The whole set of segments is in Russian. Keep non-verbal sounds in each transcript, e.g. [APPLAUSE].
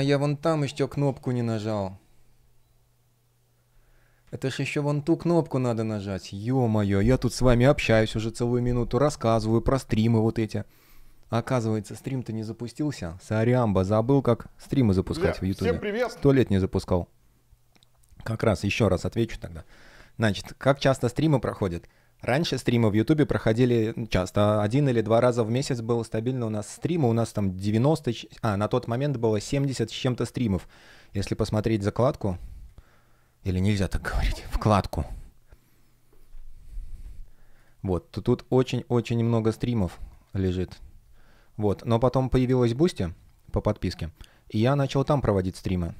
я вон там еще кнопку не нажал. Это ж еще вон ту кнопку надо нажать. Ё-моё, я тут с вами общаюсь уже целую минуту, рассказываю про стримы вот эти. Оказывается, стрим-то не запустился. Сорямба, забыл, как стримы запускать Бля, в Ютубе. Всем привет! Сто лет не запускал. Как раз, еще раз отвечу тогда. Значит, как часто стримы проходят? Раньше стримы в Ютубе проходили часто, один или два раза в месяц было стабильно у нас стримы, у нас там 90, а на тот момент было 70 с чем-то стримов. Если посмотреть закладку, или нельзя так говорить, вкладку. Вот, то тут очень-очень много стримов лежит. Вот, но потом появилась Бусти по подписке, и я начал там проводить стримы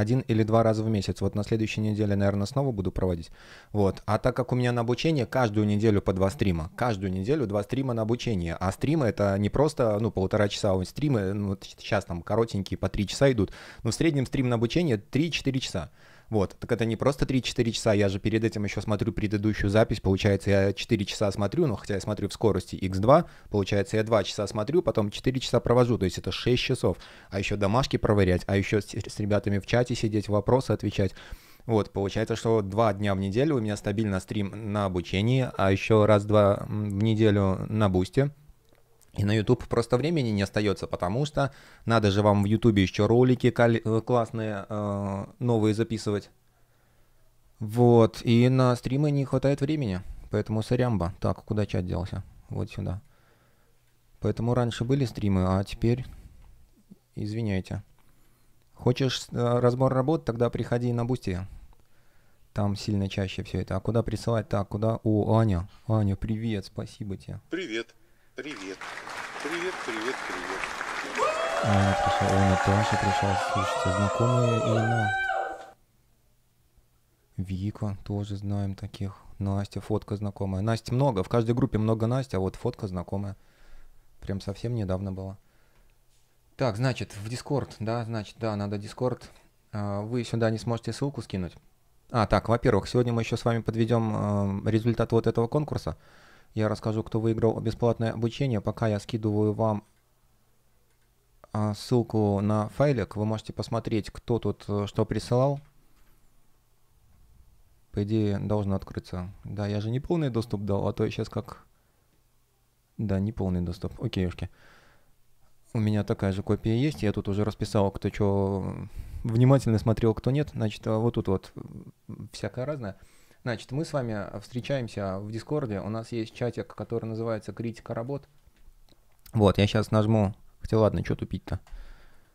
один или два раза в месяц. Вот на следующей неделе, наверное, снова буду проводить. Вот. А так как у меня на обучение каждую неделю по два стрима. Каждую неделю два стрима на обучение. А стримы это не просто, ну, полтора часа. А вот стримы, ну, сейчас там коротенькие по три часа идут. Но ну, в среднем стрим на обучение 3-4 часа. Вот, так это не просто 3-4 часа, я же перед этим еще смотрю предыдущую запись, получается, я 4 часа смотрю, ну, хотя я смотрю в скорости x2, получается, я 2 часа смотрю, потом 4 часа провожу, то есть это 6 часов, а еще домашки проверять, а еще с, с ребятами в чате сидеть, вопросы отвечать. Вот, получается, что два дня в неделю у меня стабильно стрим на обучении, а еще раз-два в неделю на бусте. И на YouTube просто времени не остается, потому что надо же вам в YouTube еще ролики э, классные э, новые записывать. Вот, и на стримы не хватает времени, поэтому сорямба. Так, куда чат делся? Вот сюда. Поэтому раньше были стримы, а теперь, извиняйте. Хочешь э, разбор работ, тогда приходи на бусте. Там сильно чаще все это. А куда присылать? Так, куда? О, Аня. Аня, привет, спасибо тебе. Привет. Привет. Привет, привет, привет. А, пришел, он Наташа пришла, слушайте, знакомые имена. Вика, тоже знаем таких. Настя, фотка знакомая. Настя много, в каждой группе много Настя, а вот фотка знакомая. Прям совсем недавно была. Так, значит, в Дискорд, да, значит, да, надо Дискорд. А, вы сюда не сможете ссылку скинуть. А, так, во-первых, сегодня мы еще с вами подведем а, результат вот этого конкурса. Я расскажу, кто выиграл бесплатное обучение. Пока я скидываю вам а, ссылку на файлик. Вы можете посмотреть, кто тут э, что присылал. По идее, должно открыться. Да, я же не полный доступ дал, а то сейчас как... Да, не полный доступ. ушки. У меня такая же копия есть. Я тут уже расписал, кто что внимательно смотрел, кто нет. Значит, а вот тут вот всякое разное. Значит, мы с вами а, встречаемся в Дискорде. У нас есть чатик, который называется «Критика работ». Вот, я сейчас нажму... Хотя ладно, что тупить-то?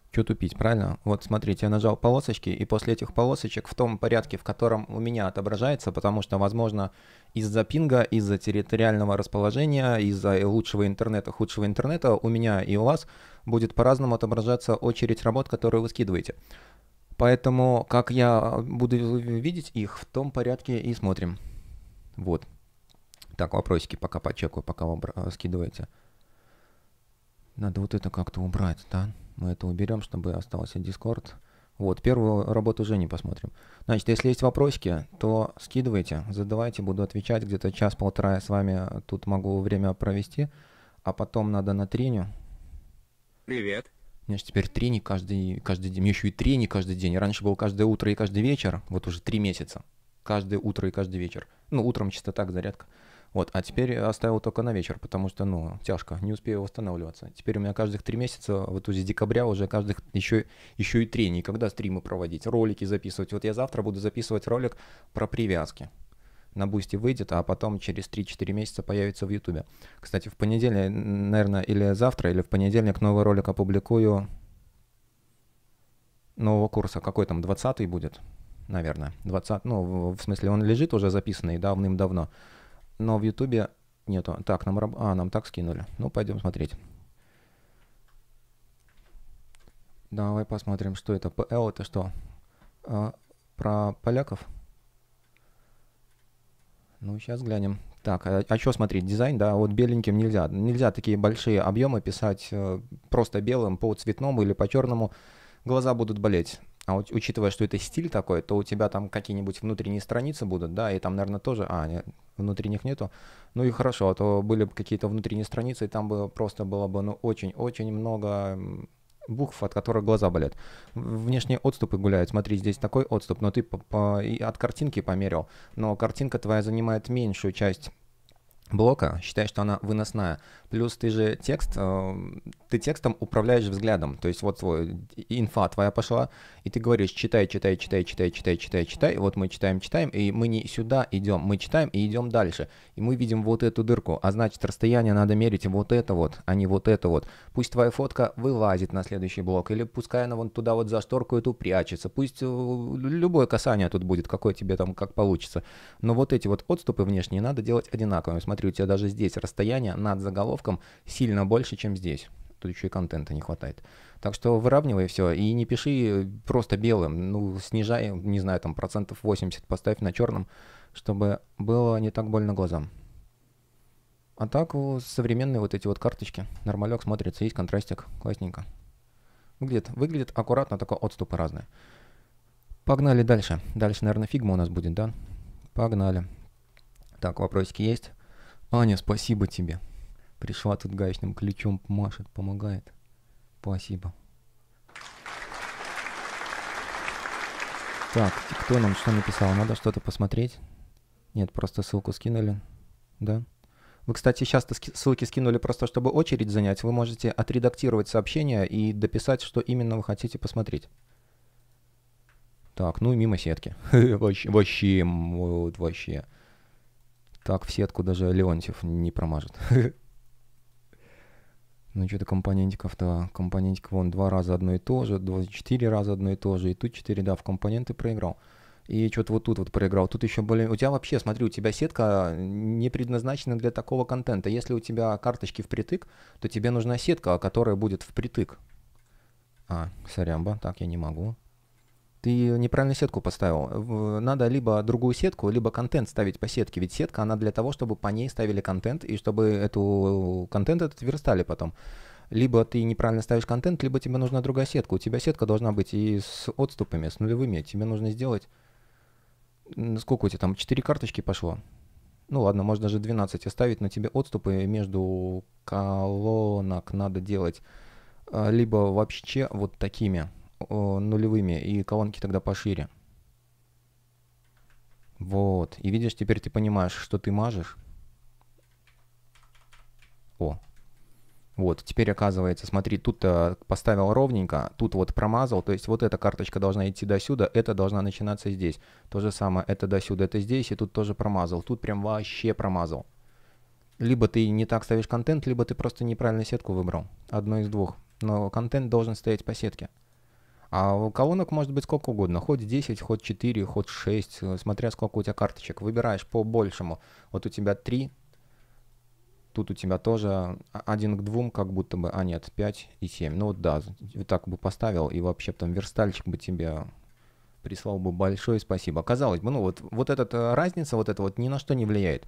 Что тупить, правильно? Вот смотрите, я нажал полосочки, и после этих полосочек в том порядке, в котором у меня отображается, потому что, возможно, из-за пинга, из-за территориального расположения, из-за лучшего интернета, худшего интернета у меня и у вас будет по-разному отображаться очередь работ, которые вы скидываете. Поэтому, как я а, буду видеть их, в том порядке и смотрим. Вот. Так, вопросики пока почекаю, пока вы а, скидываете. Надо вот это как-то убрать, да? Мы это уберем, чтобы остался Discord. Вот, первую работу уже не посмотрим. Значит, если есть вопросики, то скидывайте, задавайте, буду отвечать. Где-то час-полтора я с вами а, тут могу время провести, а потом надо на треню. Привет. У теперь трени каждый, каждый день. У меня еще и трени каждый день. Раньше было каждое утро и каждый вечер. Вот уже три месяца. Каждое утро и каждый вечер. Ну, утром чисто так, зарядка. Вот, а теперь оставил только на вечер, потому что, ну, тяжко, не успею восстанавливаться. Теперь у меня каждых три месяца, вот уже с декабря уже каждых еще, еще и трени, когда стримы проводить, ролики записывать. Вот я завтра буду записывать ролик про привязки на Бусти выйдет, а потом через 3-4 месяца появится в Ютубе. Кстати, в понедельник, наверное, или завтра, или в понедельник новый ролик опубликую нового курса. Какой там, 20 будет, наверное. 20, ну, в смысле, он лежит уже записанный давным-давно. Но в Ютубе нету. Так, нам, раб... а, нам так скинули. Ну, пойдем смотреть. Давай посмотрим, что это. ПЛ это что? А, про поляков? Ну, сейчас глянем. Так, а, а что смотреть? Дизайн, да, вот беленьким нельзя. Нельзя такие большие объемы писать э, просто белым по цветному или по черному. Глаза будут болеть. А вот, учитывая, что это стиль такой, то у тебя там какие-нибудь внутренние страницы будут, да, и там, наверное, тоже... А, нет, внутренних нету. Ну и хорошо, а то были бы какие-то внутренние страницы, и там бы просто было бы, ну, очень-очень много букв, от которых глаза болят. Внешние отступы гуляют. Смотри, здесь такой отступ, но ты по, по, и от картинки померил, но картинка твоя занимает меньшую часть блока, считай, что она выносная. Плюс ты же текст, э, ты текстом управляешь взглядом. То есть вот твой, инфа твоя пошла, и ты говоришь, читай, читай, читай, читай, читай, читай, читай. Вот мы читаем, читаем, и мы не сюда идем, мы читаем и идем дальше. И мы видим вот эту дырку, а значит расстояние надо мерить вот это вот, а не вот это вот. Пусть твоя фотка вылазит на следующий блок, или пускай она вон туда вот за шторку эту прячется. Пусть э, любое касание тут будет, какое тебе там как получится. Но вот эти вот отступы внешние надо делать одинаковыми смотри, у тебя даже здесь расстояние над заголовком сильно больше, чем здесь. Тут еще и контента не хватает. Так что выравнивай все и не пиши просто белым. Ну, снижай, не знаю, там процентов 80 поставь на черном, чтобы было не так больно глазам. А так современные вот эти вот карточки. Нормалек смотрится, есть контрастик. Классненько. Выглядит, выглядит аккуратно, только отступы разные. Погнали дальше. Дальше, наверное, фигма у нас будет, да? Погнали. Так, вопросики есть? Аня, спасибо тебе. Пришла тут гаечным ключом, машет, помогает. Спасибо. Так, кто нам что написал? Надо что-то посмотреть. Нет, просто ссылку скинули. Да? Вы, кстати, сейчас ссылки скинули просто, чтобы очередь занять. Вы можете отредактировать сообщение и дописать, что именно вы хотите посмотреть. Так, ну и мимо сетки. [LAUGHS] вообще, вообще, вот вообще. Так в сетку даже Леонтьев не промажет. [LAUGHS] Ну, что-то компонентиков-то, компонентик вон два раза одно и то же, два, четыре раза одно и то же, и тут четыре, да, в компоненты проиграл. И что-то вот тут вот проиграл. Тут еще более... У тебя вообще, смотри, у тебя сетка не предназначена для такого контента. Если у тебя карточки впритык, то тебе нужна сетка, которая будет впритык. А, сорямба, так я не могу ты неправильно сетку поставил. Надо либо другую сетку, либо контент ставить по сетке. Ведь сетка, она для того, чтобы по ней ставили контент, и чтобы эту контент этот верстали потом. Либо ты неправильно ставишь контент, либо тебе нужна другая сетка. У тебя сетка должна быть и с отступами, с нулевыми. Тебе нужно сделать... Сколько у тебя там? Четыре карточки пошло. Ну ладно, можно даже 12 оставить, но тебе отступы между колонок надо делать э, либо вообще вот такими нулевыми и колонки тогда пошире. Вот. И видишь, теперь ты понимаешь, что ты мажешь. О. Вот, теперь оказывается, смотри, тут поставил ровненько, тут вот промазал, то есть вот эта карточка должна идти до сюда, это должна начинаться здесь. То же самое, это до сюда, это здесь, и тут тоже промазал, тут прям вообще промазал. Либо ты не так ставишь контент, либо ты просто неправильно сетку выбрал. Одно из двух. Но контент должен стоять по сетке. А у колонок может быть сколько угодно, хоть 10, хоть 4, хоть 6, э, смотря сколько у тебя карточек. Выбираешь по большему. Вот у тебя 3, тут у тебя тоже 1 к 2, как будто бы, а нет, 5 и 7. Ну вот да, вот так бы поставил, и вообще там верстальщик бы тебе прислал бы большое спасибо. Казалось бы, ну вот, вот эта э, разница, вот это вот ни на что не влияет.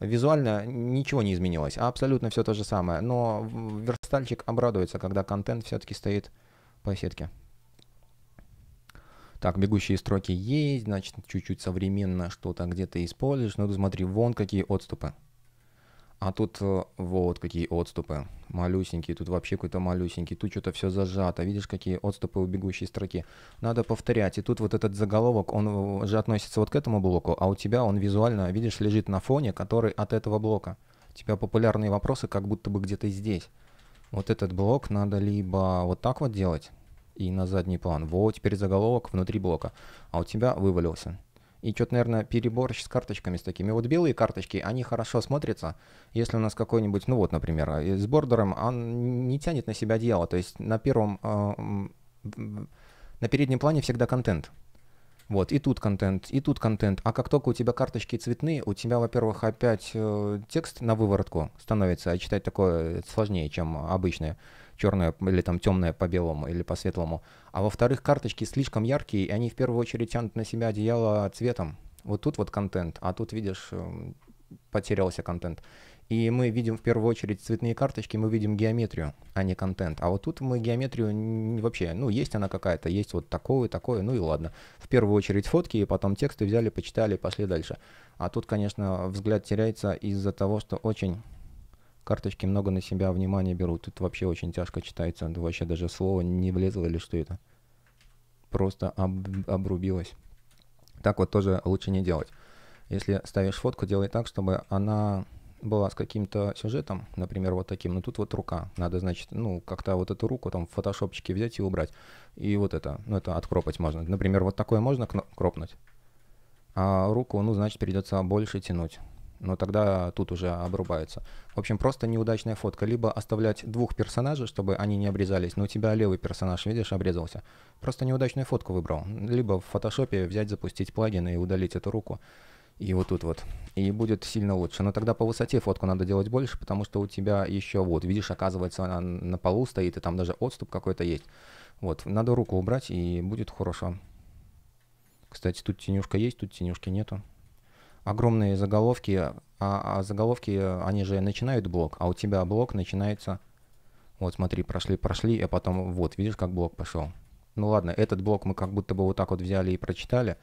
Визуально ничего не изменилось, абсолютно все то же самое. Но верстальщик обрадуется, когда контент все-таки стоит по сетке. Так, бегущие строки есть, значит, чуть-чуть современно что-то где-то используешь. Ну, смотри, вон какие отступы. А тут э, вот какие отступы. Малюсенькие, тут вообще какой-то малюсенький. Тут что-то все зажато. Видишь, какие отступы у бегущей строки. Надо повторять. И тут вот этот заголовок, он э, же относится вот к этому блоку, а у тебя он визуально, видишь, лежит на фоне, который от этого блока. У тебя популярные вопросы как будто бы где-то здесь. Вот этот блок надо либо вот так вот делать, и на задний план. Вот теперь заголовок внутри блока, а у тебя вывалился. И что-то, наверное, перебор с карточками с такими. Вот белые карточки, они хорошо смотрятся. Если у нас какой-нибудь, ну вот, например, э, с бордером, он не тянет на себя дело. То есть на первом, э, на переднем плане всегда контент. Вот, и тут контент, и тут контент. А как только у тебя карточки цветные, у тебя, во-первых, опять э, текст на выворотку становится, а читать такое сложнее, чем обычное черное или там темное по белому или по светлому. А во-вторых, карточки слишком яркие, и они в первую очередь тянут на себя одеяло цветом. Вот тут вот контент, а тут, видишь, э, потерялся контент. И мы видим в первую очередь цветные карточки, мы видим геометрию, а не контент. А вот тут мы геометрию вообще, ну, есть она какая-то, есть вот такое, такое, ну и ладно. В первую очередь фотки, и потом тексты взяли, почитали, пошли дальше. А тут, конечно, взгляд теряется из-за того, что очень Карточки много на себя внимания берут. Тут вообще очень тяжко читается. Вообще даже слово не влезло или что это. Просто об, обрубилось. Так вот тоже лучше не делать. Если ставишь фотку, делай так, чтобы она была с каким-то сюжетом, например, вот таким, но ну, тут вот рука. Надо, значит, ну, как-то вот эту руку там в фотошопчике взять и убрать. И вот это, ну, это откропать можно. Например, вот такое можно кропнуть, а руку, ну, значит, придется больше тянуть но тогда тут уже обрубаются. В общем, просто неудачная фотка. Либо оставлять двух персонажей, чтобы они не обрезались, но у тебя левый персонаж, видишь, обрезался. Просто неудачную фотку выбрал. Либо в фотошопе взять, запустить плагин и удалить эту руку. И вот тут вот. И будет сильно лучше. Но тогда по высоте фотку надо делать больше, потому что у тебя еще вот, видишь, оказывается, она на полу стоит, и там даже отступ какой-то есть. Вот, надо руку убрать, и будет хорошо. Кстати, тут тенюшка есть, тут тенюшки нету огромные заголовки, а, а заголовки, они же начинают блок, а у тебя блок начинается, вот смотри, прошли, прошли, а потом вот, видишь, как блок пошел. Ну ладно, этот блок мы как будто бы вот так вот взяли и прочитали,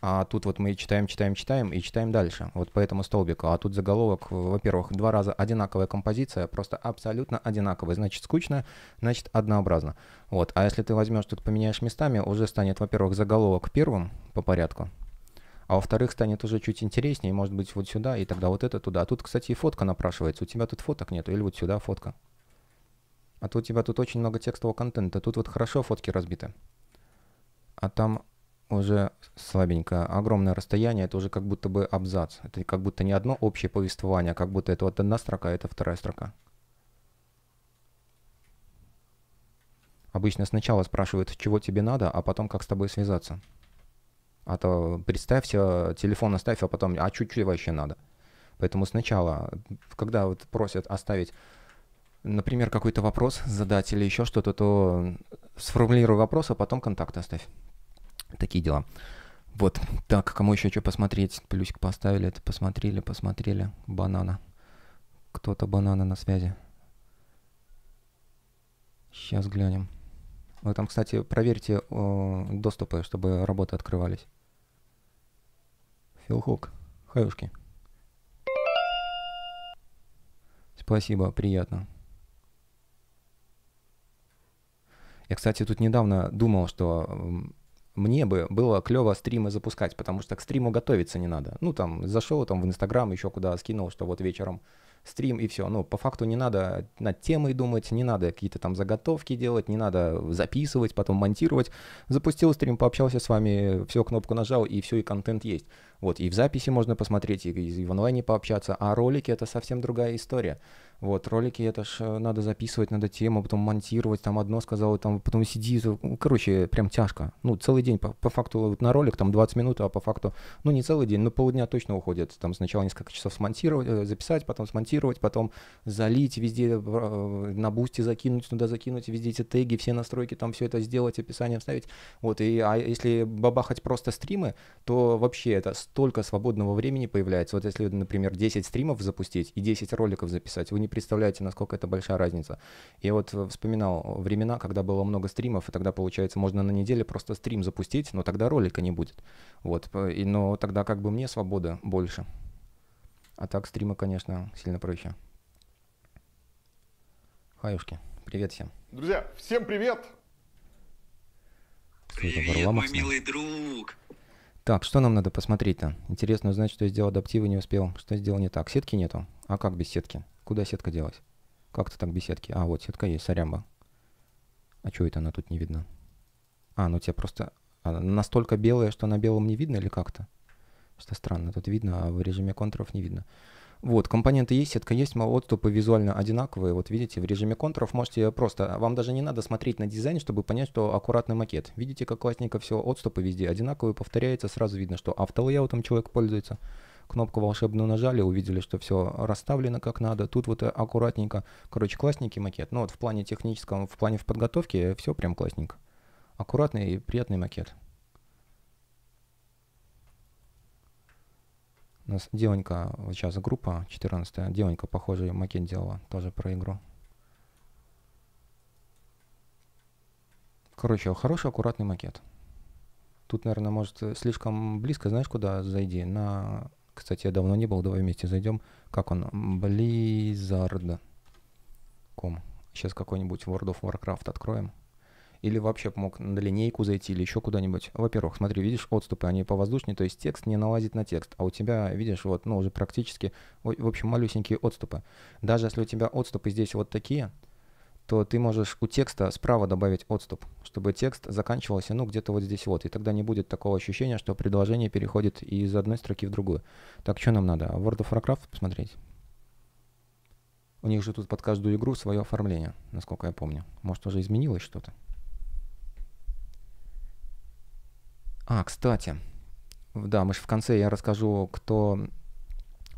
а тут вот мы читаем, читаем, читаем и читаем дальше, вот по этому столбику. А тут заголовок, во-первых, два раза одинаковая композиция, просто абсолютно одинаковая, значит скучно, значит однообразно. Вот, а если ты возьмешь тут поменяешь местами, уже станет, во-первых, заголовок первым по порядку, а во-вторых, станет уже чуть интереснее, может быть, вот сюда, и тогда вот это туда. А Тут, кстати, и фотка напрашивается. У тебя тут фоток нету, или вот сюда фотка. А то у тебя тут очень много текстового контента. Тут вот хорошо фотки разбиты. А там уже слабенько. Огромное расстояние, это уже как будто бы абзац. Это как будто не одно общее повествование, а как будто это вот одна строка, а это вторая строка. Обычно сначала спрашивают, чего тебе надо, а потом как с тобой связаться. А то представься, телефон оставь, а потом, а чуть-чуть вообще надо. Поэтому сначала, когда вот просят оставить, например, какой-то вопрос задать или еще что-то, то сформулируй вопрос, а потом контакт оставь. Такие дела. Вот. Так, кому еще что посмотреть? Плюсик поставили, это посмотрели, посмотрели. Банана. Кто-то банана на связи. Сейчас глянем. Вы ну, там, кстати, проверьте э, доступы, чтобы работы открывались. Филхок, хаюшки. Спасибо, приятно. Я, кстати, тут недавно думал, что мне бы было клево стримы запускать, потому что к стриму готовиться не надо. Ну, там, зашел там в Инстаграм, еще куда скинул, что вот вечером стрим и все. Ну, по факту не надо над темой думать, не надо какие-то там заготовки делать, не надо записывать, потом монтировать. Запустил стрим, пообщался с вами, все, кнопку нажал, и все, и контент есть. Вот, и в записи можно посмотреть, и, и в онлайне пообщаться, а ролики — это совсем другая история. Вот, ролики — это ж э, надо записывать, надо тему, потом монтировать, там одно сказал, там потом сиди, ну, короче, прям тяжко. Ну, целый день по, по факту вот на ролик там 20 минут, а по факту, ну, не целый день, но полдня точно уходит. Там сначала несколько часов смонтировать, э, записать, потом смонтировать, потом залить везде, э, на бусте закинуть, туда закинуть, везде эти теги, все настройки, там все это сделать, описание вставить. Вот, и а если бабахать просто стримы, то вообще это столько свободного времени появляется. Вот если, например, 10 стримов запустить и 10 роликов записать, вы не представляете, насколько это большая разница. Я вот э, вспоминал э, времена, когда было много стримов, и тогда, получается, можно на неделе просто стрим запустить, но тогда ролика не будет. Вот, и, но тогда как бы мне свобода больше. А так стримы, конечно, сильно проще. Хаюшки, привет всем. Друзья, всем привет! Привет, мой милый друг! Так, что нам надо посмотреть-то? Интересно узнать, что я сделал адаптивы, не успел. Что сделал не так? Сетки нету? А как без сетки? Куда сетка делась? Как-то так без сетки. А, вот сетка есть, сорямба. А что это она тут не видна? А, ну тебе просто... Она настолько белая, что на белом не видно или как-то? Что странно, тут видно, а в режиме контуров не видно. Вот, компоненты есть, сетка есть, но отступы визуально одинаковые. Вот видите, в режиме контуров можете просто, вам даже не надо смотреть на дизайн, чтобы понять, что аккуратный макет. Видите, как классненько все, отступы везде одинаковые, повторяется, сразу видно, что автолейаутом человек пользуется. Кнопку волшебную нажали, увидели, что все расставлено как надо. Тут вот аккуратненько, короче, классненький макет. Ну вот в плане техническом, в плане в подготовке все прям классненько. Аккуратный и приятный макет. У нас Девонька, вот сейчас группа 14 Девонька, похожий макет делала, тоже про игру. Короче, хороший, аккуратный макет. Тут, наверное, может, слишком близко, знаешь, куда зайди? На... Кстати, я давно не был, давай вместе зайдем. Как он? Blizzard.com. Сейчас какой-нибудь World of Warcraft откроем или вообще мог на линейку зайти или еще куда-нибудь. Во-первых, смотри, видишь, отступы, они по воздушнее, то есть текст не налазит на текст, а у тебя, видишь, вот, ну, уже практически, в общем, малюсенькие отступы. Даже если у тебя отступы здесь вот такие, то ты можешь у текста справа добавить отступ, чтобы текст заканчивался, ну, где-то вот здесь вот. И тогда не будет такого ощущения, что предложение переходит из одной строки в другую. Так, что нам надо? World of Warcraft посмотреть? У них же тут под каждую игру свое оформление, насколько я помню. Может, уже изменилось что-то? А, кстати, да, мы же в конце я расскажу, кто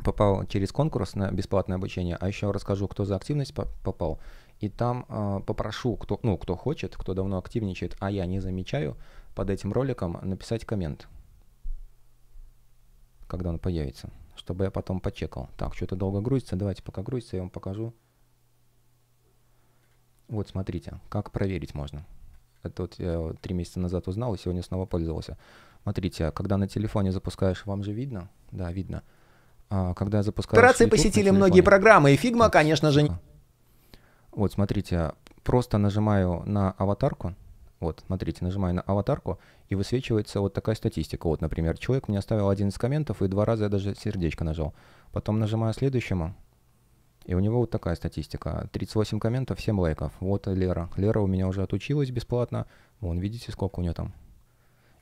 попал через конкурс на бесплатное обучение, а еще расскажу, кто за активность попал. И там э, попрошу, кто, ну, кто хочет, кто давно активничает, а я не замечаю, под этим роликом написать коммент, когда он появится, чтобы я потом почекал. Так, что-то долго грузится, давайте пока грузится, я вам покажу. Вот, смотрите, как проверить можно. Это вот я три месяца назад узнал и сегодня снова пользовался. Смотрите, а когда на телефоне запускаешь, вам же видно? Да, видно. А, когда я запускаю... Операции посетили многие программы, и Фигма, вот, конечно же... Вот, смотрите, просто нажимаю на аватарку, вот, смотрите, нажимаю на аватарку, и высвечивается вот такая статистика. Вот, например, человек мне оставил один из комментов, и два раза я даже сердечко нажал. Потом нажимаю следующему, и у него вот такая статистика. 38 комментов, 7 лайков. Вот Лера. Лера у меня уже отучилась бесплатно. Вон, видите, сколько у нее там.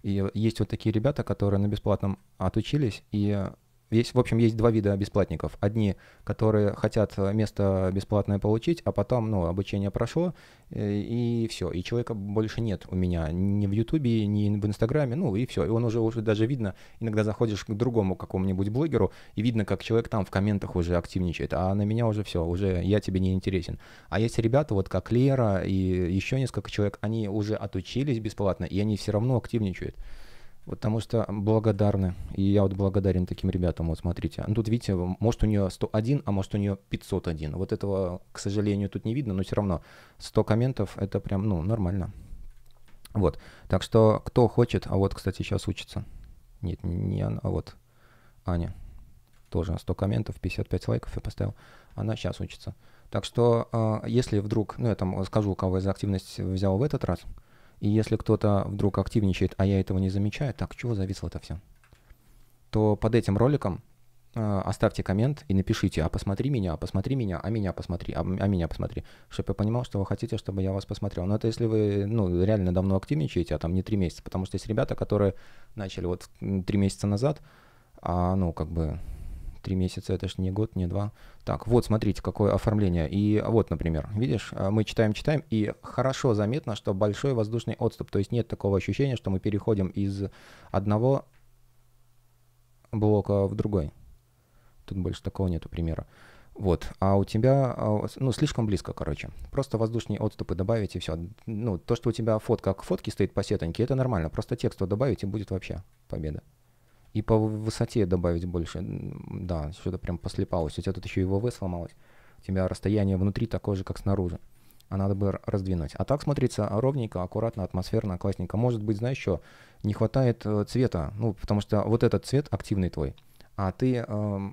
И есть вот такие ребята, которые на бесплатном отучились, и есть, в общем, есть два вида бесплатников. Одни, которые хотят э, место бесплатное получить, а потом, ну, обучение прошло, э, и, и все. И человека больше нет у меня ни в Ютубе, ни в Инстаграме, ну, и все. И он уже, уже даже видно, иногда заходишь к другому какому-нибудь блогеру, и видно, как человек там в комментах уже активничает, а на меня уже все, уже я тебе не интересен. А есть ребята, вот как Лера и еще несколько человек, они уже отучились бесплатно, и они все равно активничают. Потому что благодарны. И я вот благодарен таким ребятам. Вот смотрите. Ну, тут, видите, может у нее 101, а может у нее 501. Вот этого, к сожалению, тут не видно, но все равно 100 комментов — это прям, ну, нормально. Вот. Так что, кто хочет, а вот, кстати, сейчас учится. Нет, не она, а вот Аня. Тоже 100 комментов, 55 лайков я поставил. Она сейчас учится. Так что, а, если вдруг, ну, я там скажу, кого я за активность взял в этот раз — и если кто-то вдруг активничает, а я этого не замечаю, так чего зависло это все? То под этим роликом э, оставьте коммент и напишите, а посмотри меня, а посмотри меня, а меня посмотри, а, а меня посмотри, чтобы я понимал, что вы хотите, чтобы я вас посмотрел. Но это если вы ну, реально давно активничаете, а там не три месяца, потому что есть ребята, которые начали вот три месяца назад, а ну как бы три месяца, это ж не год, не два. Так, вот смотрите, какое оформление. И вот, например, видишь, э, мы читаем-читаем, и хорошо заметно, что большой воздушный отступ, то есть нет такого ощущения, что мы переходим из одного блока в другой. Тут больше такого нету примера. Вот, а у тебя, а, ну, слишком близко, короче. Просто воздушные отступы добавить и все. Ну, то, что у тебя фотка к фотке стоит по сетоньке, это нормально. Просто тексту добавить и будет вообще победа. И по высоте добавить больше. Да, что-то прям послепалось. У тебя тут еще и ВВ сломалось. У тебя расстояние внутри такое же, как снаружи. А надо бы раздвинуть. А так смотрится ровненько, аккуратно, атмосферно, классненько. Может быть, знаешь что, не хватает э, цвета. Ну, потому что вот этот цвет активный твой. А ты э,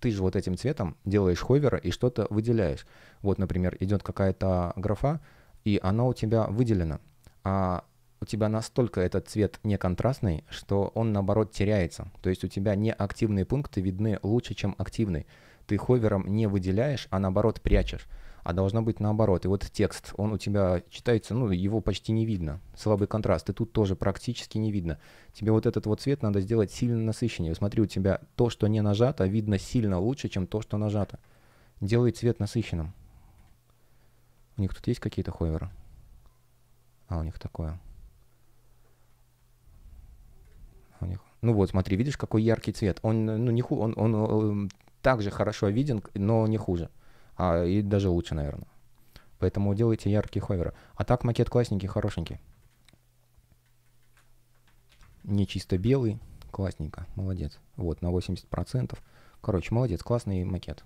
ты же вот этим цветом делаешь ховера и что-то выделяешь. Вот, например, идет какая-то графа, и она у тебя выделена. А у тебя настолько этот цвет не контрастный, что он наоборот теряется. То есть у тебя неактивные пункты видны лучше, чем активный. Ты ховером не выделяешь, а наоборот прячешь. А должно быть наоборот. И вот текст, он у тебя читается, ну, его почти не видно. Слабый контраст. И тут тоже практически не видно. Тебе вот этот вот цвет надо сделать сильно насыщеннее. Смотри, у тебя то, что не нажато, видно сильно лучше, чем то, что нажато. Делай цвет насыщенным. У них тут есть какие-то ховеры? А, у них такое. Ну вот, смотри, видишь, какой яркий цвет. Он, ну, не ху, он, он, он эм, также хорошо виден, но не хуже. А, и даже лучше, наверное. Поэтому делайте яркие ховеры. А так макет классненький, хорошенький. Не чисто белый, классненько, молодец. Вот, на 80%. Короче, молодец, классный макет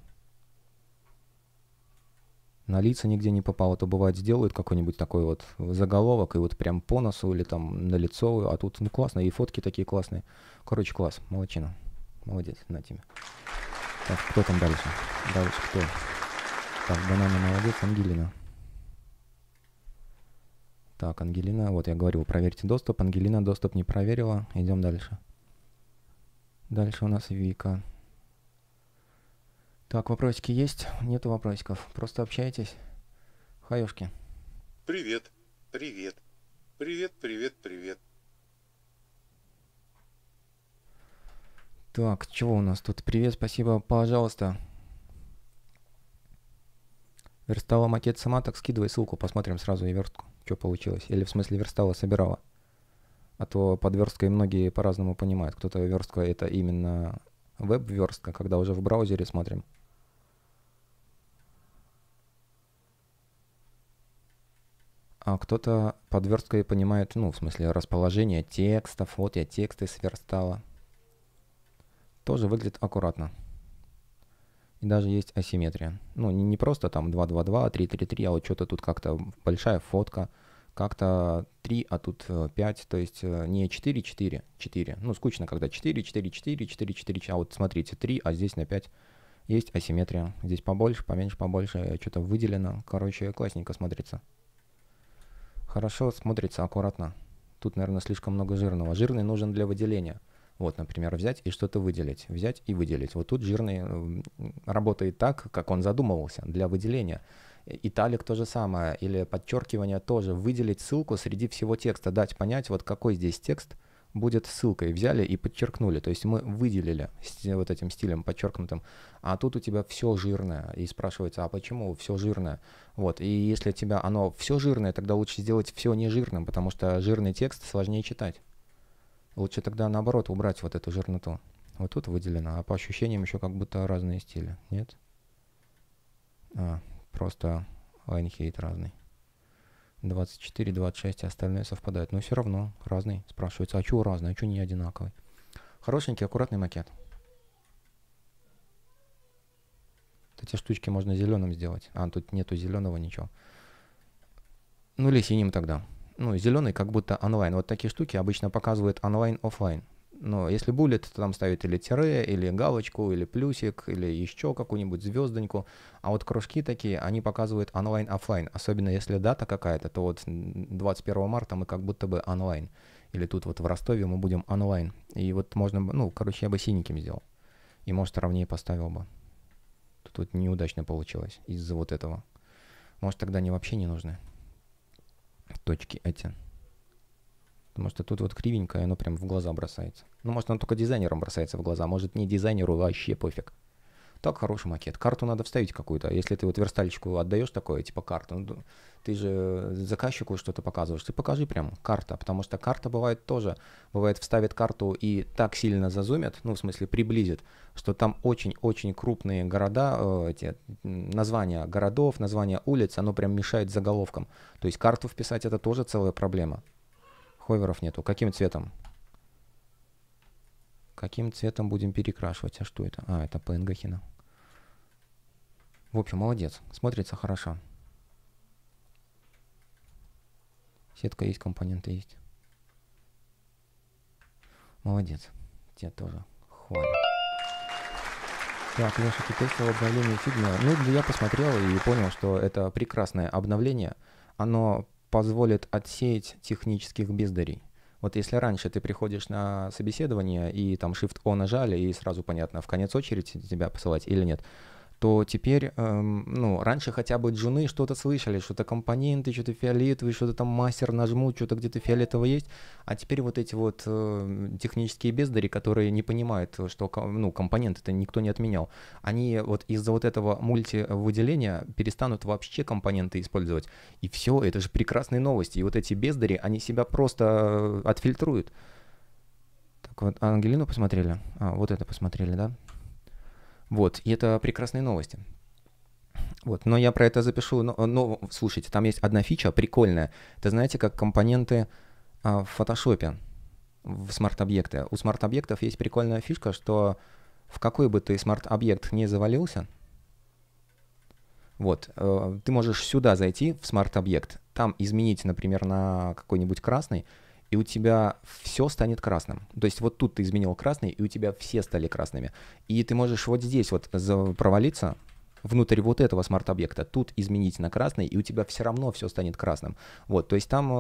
на лица нигде не попало, то бывает сделают какой-нибудь такой вот заголовок, и вот прям по носу или там на лицо, а тут ну классно, и фотки такие классные. Короче, класс, молодчина. Молодец, на тебе. Так, кто там дальше? Дальше кто? Так, Банана молодец, Ангелина. Так, Ангелина, вот я говорил, проверьте доступ. Ангелина доступ не проверила. Идем дальше. Дальше у нас Вика. Так, вопросики есть? Нету вопросиков. Просто общайтесь. Хаюшки. Привет. Привет. Привет, привет, привет. Так, чего у нас тут? Привет, спасибо, пожалуйста. Верстала макет сама, так скидывай ссылку, посмотрим сразу и верстку, что получилось. Или в смысле верстала, собирала. А то под версткой многие по-разному понимают. Кто-то верстка это именно веб-верстка, когда уже в браузере смотрим. а кто-то подверсткой понимает, ну, в смысле, расположение текстов. Вот я тексты сверстала. Тоже выглядит аккуратно. И даже есть асимметрия. Ну, не, не просто там 2-2-2, 3-3-3, а вот что-то тут как-то большая фотка. Как-то 3, а тут 5, э, то есть э, не 4, 4, 4. Ну, скучно, когда 4, 4, 4, 4, 4, а вот смотрите, 3, а здесь на 5 есть асимметрия. Здесь побольше, поменьше, побольше, э, что-то выделено. Короче, классненько смотрится. Хорошо смотрится аккуратно. Тут, наверное, слишком много жирного. Жирный нужен для выделения. Вот, например, взять и что-то выделить. Взять и выделить. Вот тут жирный работает так, как он задумывался, для выделения. Италик то же самое, или подчеркивание тоже. Выделить ссылку среди всего текста, дать понять, вот какой здесь текст – будет ссылкой. Взяли и подчеркнули. То есть мы выделили вот этим стилем подчеркнутым. А тут у тебя все жирное. И спрашивается, а почему все жирное? Вот. И если у тебя оно все жирное, тогда лучше сделать все нежирным, потому что жирный текст сложнее читать. Лучше тогда наоборот убрать вот эту жирноту. Вот тут выделено, а по ощущениям еще как будто разные стили, нет? А, просто лайнхейт разный. 24, 26, а остальные совпадают. Но все равно разный спрашивается. А чего разный, а чего не одинаковый? Хорошенький, аккуратный макет. Эти штучки можно зеленым сделать. А, тут нету зеленого ничего. Ну или синим тогда. Ну, зеленый как будто онлайн. Вот такие штуки обычно показывают онлайн-офлайн. Но если буллет, то там ставит или тире, или галочку, или плюсик, или еще какую-нибудь звездочку. А вот кружки такие, они показывают онлайн офлайн Особенно если дата какая-то, то вот 21 марта мы как будто бы онлайн. Или тут вот в Ростове мы будем онлайн. И вот можно, ну, короче, я бы синеньким сделал. И, может, ровнее поставил бы. Тут вот неудачно получилось из-за вот этого. Может, тогда они вообще не нужны. Точки эти. Потому что тут вот кривенькое, оно прям в глаза бросается. Ну, может, оно только дизайнером бросается в глаза, может, не дизайнеру вообще пофиг. Так, хороший макет. Карту надо вставить какую-то. Если ты вот верстальщику отдаешь такое, типа карту, ну, ты же заказчику что-то показываешь, ты покажи прям карта, потому что карта бывает тоже, бывает вставит карту и так сильно зазумят, ну, в смысле приблизит, что там очень-очень крупные города, э, эти названия городов, названия улиц, оно прям мешает заголовкам. То есть карту вписать это тоже целая проблема. Ховеров нету. Каким цветом? Каким цветом будем перекрашивать? А что это? А, это пенгахина. В общем, молодец. Смотрится хорошо. Сетка есть, компоненты есть. Молодец. Тебя тоже хвалю. Так, Леша Китайского обновление фигня. Ну, я посмотрел и понял, что это прекрасное обновление. Оно позволит отсеять технических бездарей. Вот если раньше ты приходишь на собеседование и там Shift-O нажали, и сразу понятно, в конец очереди тебя посылать или нет, то теперь, эм, ну, раньше хотя бы джуны что-то слышали, что-то компоненты, что-то фиолетовые, что-то там мастер нажмут, что-то где-то фиолетовое есть, а теперь вот эти вот э, технические бездари, которые не понимают, что, ну, компоненты это никто не отменял, они вот из-за вот этого мультивыделения перестанут вообще компоненты использовать, и все, это же прекрасные новости, и вот эти бездари, они себя просто э, отфильтруют. Так вот, Ангелину посмотрели? А, вот это посмотрели, да? Вот, и это прекрасные новости. Вот, но я про это запишу. Но, но слушайте, там есть одна фича прикольная. Это знаете, как компоненты а, в фотошопе, в смарт-объекты. У смарт-объектов есть прикольная фишка, что в какой бы ты смарт-объект не завалился, вот, э, ты можешь сюда зайти в смарт-объект, там изменить, например, на какой-нибудь красный, и у тебя все станет красным. То есть вот тут ты изменил красный, и у тебя все стали красными. И ты можешь вот здесь вот провалиться, внутрь вот этого смарт-объекта, тут изменить на красный, и у тебя все равно все станет красным. Вот, то есть там,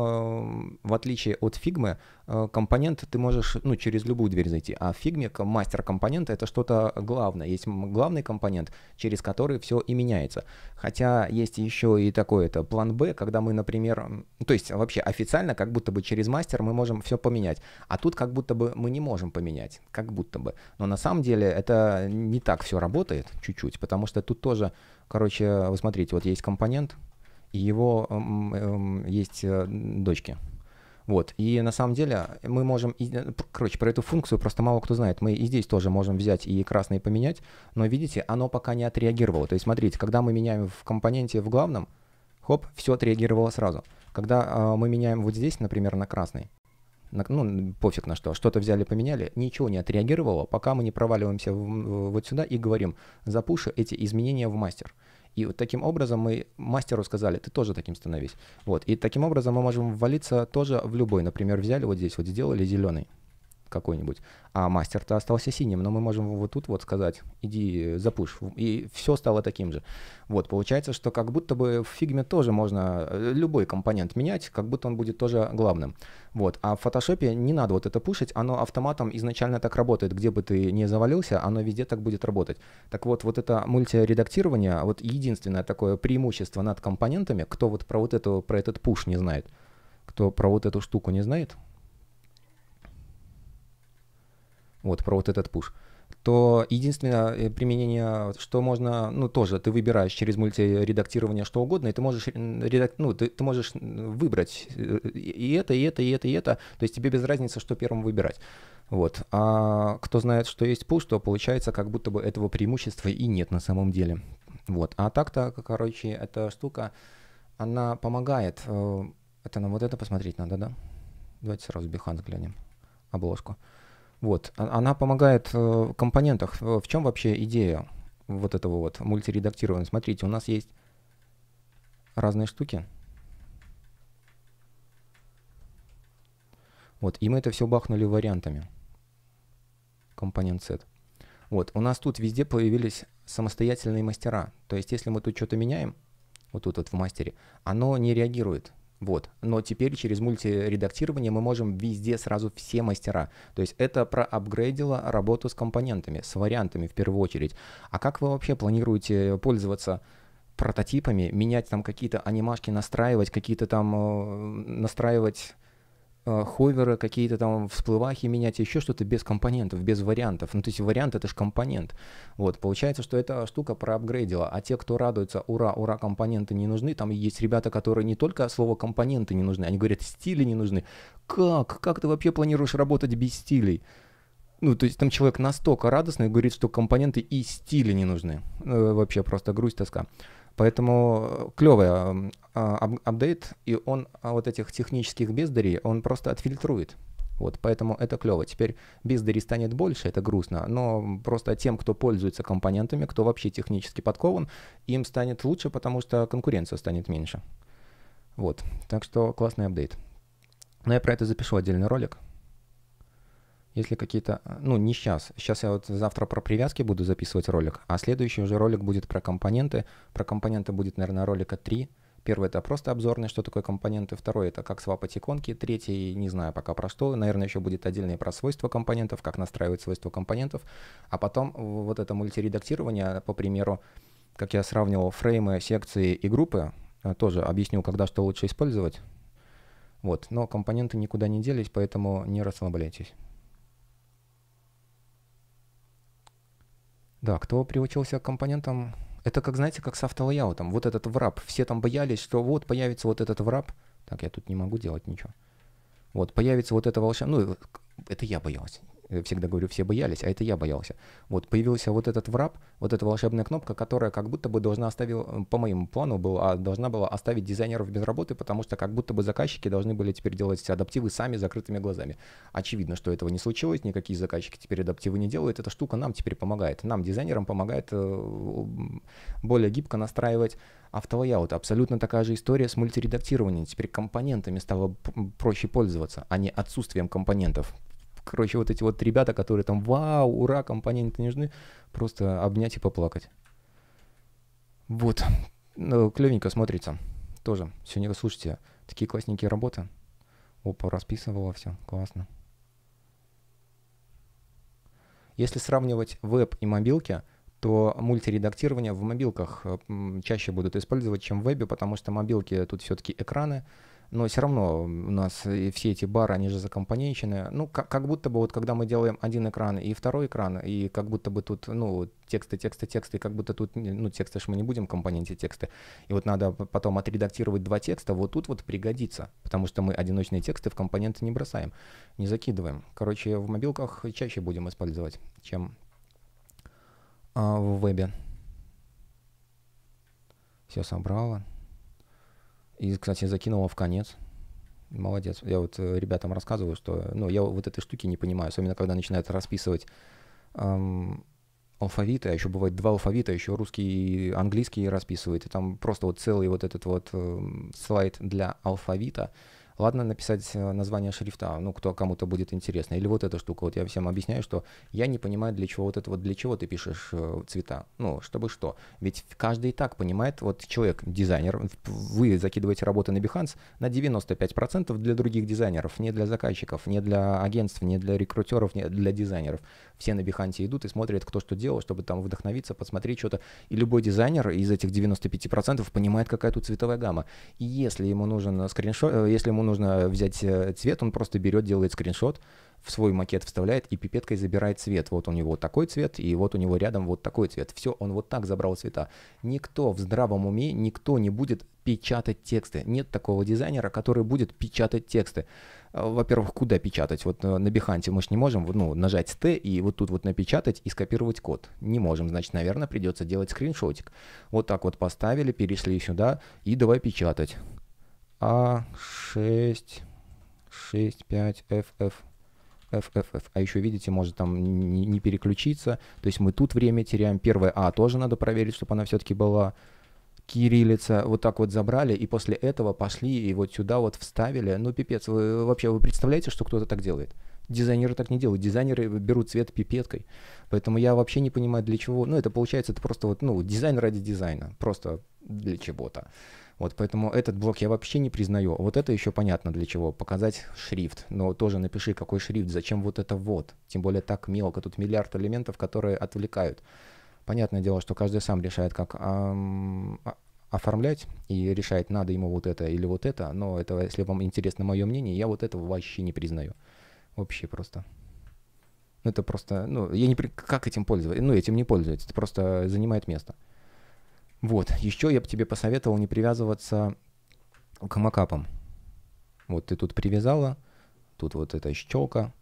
э, в отличие от фигмы, Э, компонент ты можешь ну, через любую дверь зайти, а в фигме мастер компонента это что-то главное. Есть главный компонент, через который все и меняется. Хотя есть еще и такой это план Б, когда мы, например, то есть вообще официально как будто бы через мастер мы можем все поменять, а тут как будто бы мы не можем поменять, как будто бы. Но на самом деле это не так все работает чуть-чуть, потому что тут тоже, короче, вы смотрите, вот есть компонент, и его эм, эм, есть э, дочки. Вот. И на самом деле мы можем... Э, короче, про эту функцию просто мало кто знает. Мы и здесь тоже можем взять и красный поменять, но видите, оно пока не отреагировало. То есть смотрите, когда мы меняем в компоненте в главном, хоп, все отреагировало сразу. Когда э, мы меняем вот здесь, например, на красный, на, ну, пофиг на что, что-то взяли, поменяли, ничего не отреагировало, пока мы не проваливаемся в, в, вот сюда и говорим, запуши эти изменения в мастер. И вот таким образом мы мастеру сказали, ты тоже таким становись. Вот. И таким образом мы можем ввалиться тоже в любой. Например, взяли вот здесь, вот сделали зеленый какой-нибудь, а мастер-то остался синим, но мы можем вот тут вот сказать, иди запуш, и все стало таким же. Вот, получается, что как будто бы в фигме тоже можно э, любой компонент менять, как будто он будет тоже главным. Вот, а в фотошопе не надо вот это пушить, оно автоматом изначально так работает, где бы ты ни завалился, оно везде так будет работать. Так вот, вот это мультиредактирование, вот единственное такое преимущество над компонентами, кто вот про вот эту, про этот пуш не знает, кто про вот эту штуку не знает, вот про вот этот пуш, то единственное э, применение, что можно, ну тоже ты выбираешь через мультиредактирование что угодно, и ты можешь, редак, ну, ты, ты можешь выбрать э, и это, и это, и это, и это, то есть тебе без разницы, что первым выбирать. Вот. А кто знает, что есть пуш, то получается, как будто бы этого преимущества и нет на самом деле. Вот. А так-то, короче, эта штука, она помогает. Э, это нам вот это посмотреть надо, да? Давайте сразу Behance глянем обложку. Вот, а, она помогает э, в компонентах. В чем вообще идея вот этого вот мультиредактирования? Смотрите, у нас есть разные штуки. Вот, и мы это все бахнули вариантами. Компонент set. Вот, у нас тут везде появились самостоятельные мастера. То есть, если мы тут что-то меняем, вот тут вот в мастере, оно не реагирует вот. Но теперь через мультиредактирование мы можем везде сразу все мастера. То есть это проапгрейдило работу с компонентами, с вариантами в первую очередь. А как вы вообще планируете пользоваться прототипами, менять там какие-то анимашки, настраивать какие-то там, э, настраивать Э, ховера, какие-то там всплывахи менять, еще что-то без компонентов, без вариантов. Ну, то есть вариант — это же компонент. Вот, получается, что эта штука проапгрейдила. А те, кто радуется, ура, ура, компоненты не нужны, там есть ребята, которые не только слово компоненты не нужны, они говорят, стили не нужны. Как? Как ты вообще планируешь работать без стилей? Ну, то есть там человек настолько радостный говорит, что компоненты и стили не нужны. Э, вообще просто грусть, тоска. Поэтому э, клевый э, а, апдейт, и он а, вот этих технических бездарей, он просто отфильтрует. Вот, поэтому это клево. Теперь бездарей станет больше, это грустно, но просто тем, кто пользуется компонентами, кто вообще технически подкован, им станет лучше, потому что конкуренция станет меньше. Вот, так что классный апдейт. Но я про это запишу отдельный ролик. Если какие-то, э, ну не сейчас, сейчас я вот завтра про привязки буду записывать ролик, а следующий уже ролик будет про компоненты. Про компоненты будет, наверное, ролика 3. Первый это просто обзорный, что такое компоненты. Второй это как свапать иконки. Третий, не знаю пока про что. Наверное, еще будет отдельный про свойства компонентов, как настраивать свойства компонентов. А потом вот это мультиредактирование, по примеру, как я сравнивал фреймы, секции и группы, э, тоже объясню, когда что лучше использовать. Вот, но компоненты никуда не делись, поэтому не расслабляйтесь. Да, кто приучился к компонентам, это как, знаете, как с автолояутом. Вот этот врап. Все там боялись, что вот появится вот этот врап. Так, я тут не могу делать ничего. Вот, появится вот это волшебное... Ну, это я боялся всегда говорю, все боялись, а это я боялся. Вот появился вот этот врап, вот эта волшебная кнопка, которая как будто бы должна оставить, э, по моему плану, была, должна была оставить дизайнеров без работы, потому что как будто бы заказчики должны были теперь делать все адаптивы сами закрытыми глазами. Очевидно, что этого не случилось, никакие заказчики теперь адаптивы не делают. Эта штука нам теперь помогает. Нам, дизайнерам, помогает э, более гибко настраивать автолайаут. Абсолютно такая же история с мультиредактированием. Теперь компонентами стало проще пользоваться, а не отсутствием компонентов короче, вот эти вот ребята, которые там, вау, ура, компоненты нужны, просто обнять и поплакать. Вот, ну, клевенько смотрится. Тоже. Сегодня, слушайте, такие классненькие работы. Опа, расписывала все, классно. Если сравнивать веб и мобилки, то мультиредактирование в мобилках э, чаще будут использовать, чем в вебе, потому что мобилки тут все-таки экраны, но все равно у нас все эти бары, они же закомпоненчены. Ну, как, как будто бы вот когда мы делаем один экран и второй экран, и как будто бы тут, ну, тексты, тексты, тексты, и как будто тут, ну, тексты же мы не будем, компоненте тексты, и вот надо потом отредактировать два текста, вот тут вот пригодится, потому что мы одиночные тексты в компоненты не бросаем, не закидываем. Короче, в мобилках чаще будем использовать, чем а, в вебе. Все собрало и, кстати, закинула в конец. Молодец. Я вот э, ребятам рассказываю, что... Ну, я вот этой штуки не понимаю, особенно когда начинают расписывать эм, алфавиты, а еще бывает два алфавита, еще русский и английский расписывает. И там просто вот целый вот этот вот эм, слайд для алфавита — Ладно написать э, название шрифта, ну, кто кому-то будет интересно. Или вот эта штука. Вот я всем объясняю, что я не понимаю, для чего вот это вот, для чего ты пишешь э, цвета. Ну, чтобы что. Ведь каждый и так понимает, вот человек, дизайнер, вы закидываете работы на Behance на 95% для других дизайнеров, не для заказчиков, не для агентств, не для рекрутеров, не для дизайнеров. Все на Behance идут и смотрят, кто что делал, чтобы там вдохновиться, посмотреть что-то. И любой дизайнер из этих 95% понимает, какая тут цветовая гамма. И если ему нужен э, скриншот, если ему нужно взять э, цвет, он просто берет, делает скриншот, в свой макет вставляет и пипеткой забирает цвет. Вот у него вот такой цвет, и вот у него рядом вот такой цвет. Все, он вот так забрал цвета. Никто в здравом уме, никто не будет печатать тексты. Нет такого дизайнера, который будет печатать тексты. А, во-первых, куда печатать? Вот э, на Behance мы же не можем ну, нажать T и вот тут вот напечатать и скопировать код. Не можем, значит, наверное, придется делать скриншотик. Вот так вот поставили, перешли сюда и давай печатать. А6, 6, 5, FF. FFF. А, а еще, видите, может там не, переключиться. То есть мы тут время теряем. Первое А тоже надо проверить, чтобы она все-таки была кириллица. Вот так вот забрали, и после этого пошли и вот сюда вот вставили. Ну, пипец, вы вообще, вы представляете, что кто-то так делает? Дизайнеры так не делают. Дизайнеры берут цвет пипеткой. Поэтому я вообще не понимаю, для чего. Ну, это получается, это просто вот, ну, дизайн ради дизайна. Просто для чего-то. Вот, поэтому этот блок я вообще не признаю. Вот это еще понятно для чего. Показать шрифт. Но тоже напиши, какой шрифт, зачем вот это вот. Тем более так мелко. Тут миллиард элементов, которые отвлекают. Понятное дело, что каждый сам решает, как эм, оформлять и решает, надо ему вот это или вот это. Но это, если вам интересно мое мнение, я вот этого вообще не признаю. Вообще просто. это просто, ну, я не... Как этим пользоваться? Ну, этим не пользуюсь. Это просто занимает место. Вот. Еще я бы тебе посоветовал не привязываться к макапам. Вот ты тут привязала, тут вот эта щелка,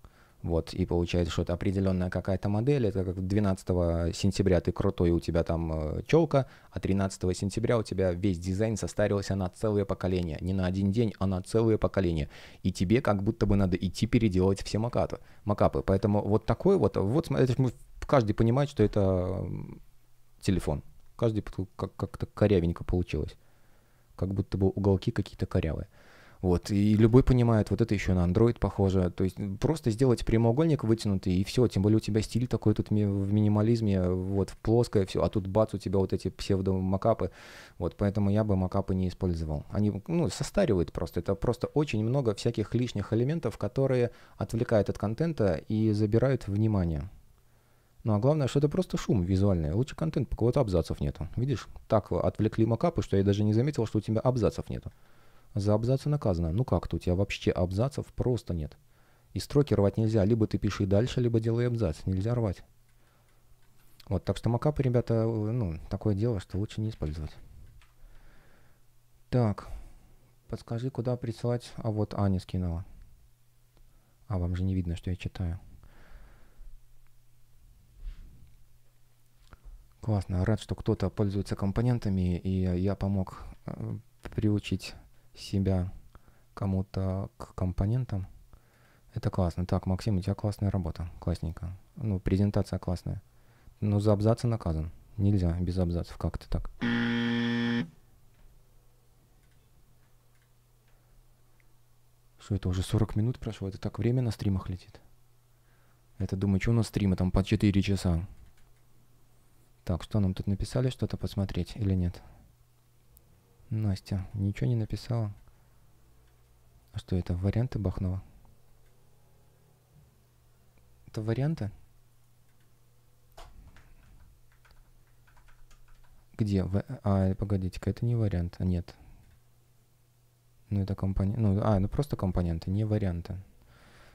вот, и получается, что это определенная какая-то модель, это как 12 сентября ты крутой, у тебя там э, челка, а 13 сентября у тебя весь дизайн состарился на целое поколение, не на один день, а на целое поколение. И тебе как будто бы надо идти переделать все макапы. макапы. Поэтому вот такой вот, вот это, каждый понимает, что это телефон каждый как- как-то корявенько получилось. Как будто бы уголки какие-то корявые. Вот, и любой понимает, вот это еще на Android похоже. То есть просто сделать прямоугольник вытянутый, и все. Тем более у тебя стиль такой тут ми- в минимализме, вот, в плоское все. А тут бац, у тебя вот эти псевдо-макапы. Вот, поэтому я бы макапы не использовал. Они, ну, состаривают просто. Это просто очень много всяких лишних элементов, которые отвлекают от контента и забирают внимание. Ну а главное, что это просто шум визуальный. Лучше контент, пока вот абзацев нету. Видишь, так отвлекли макапы, что я даже не заметил, что у тебя абзацев нету. За абзацы наказано. Ну как тут? У тебя вообще абзацев просто нет. И строки рвать нельзя. Либо ты пиши дальше, либо делай абзац. Нельзя рвать. Вот, так что макапы, ребята, э, ну, такое дело, что лучше не использовать. Так, подскажи, куда присылать... А вот Аня скинула. А вам же не видно, что я читаю. Классно. Рад, что кто-то пользуется компонентами, и я помог э, приучить себя кому-то к компонентам. Это классно. Так, Максим, у тебя классная работа. Классненько. Ну, презентация классная. Но за абзацы наказан. Нельзя без абзацев как-то так. Что это уже 40 минут прошло? Это так время на стримах летит. Это думаю, что у нас стримы там по 4 часа. Так, что нам тут написали, что-то посмотреть или нет? Настя, ничего не написала. А что это, варианты Бахнова? Это варианты? Где? В... А, погодите-ка, это не вариант. А, нет. Ну, это компонент. Ну, а, ну просто компоненты, не варианты.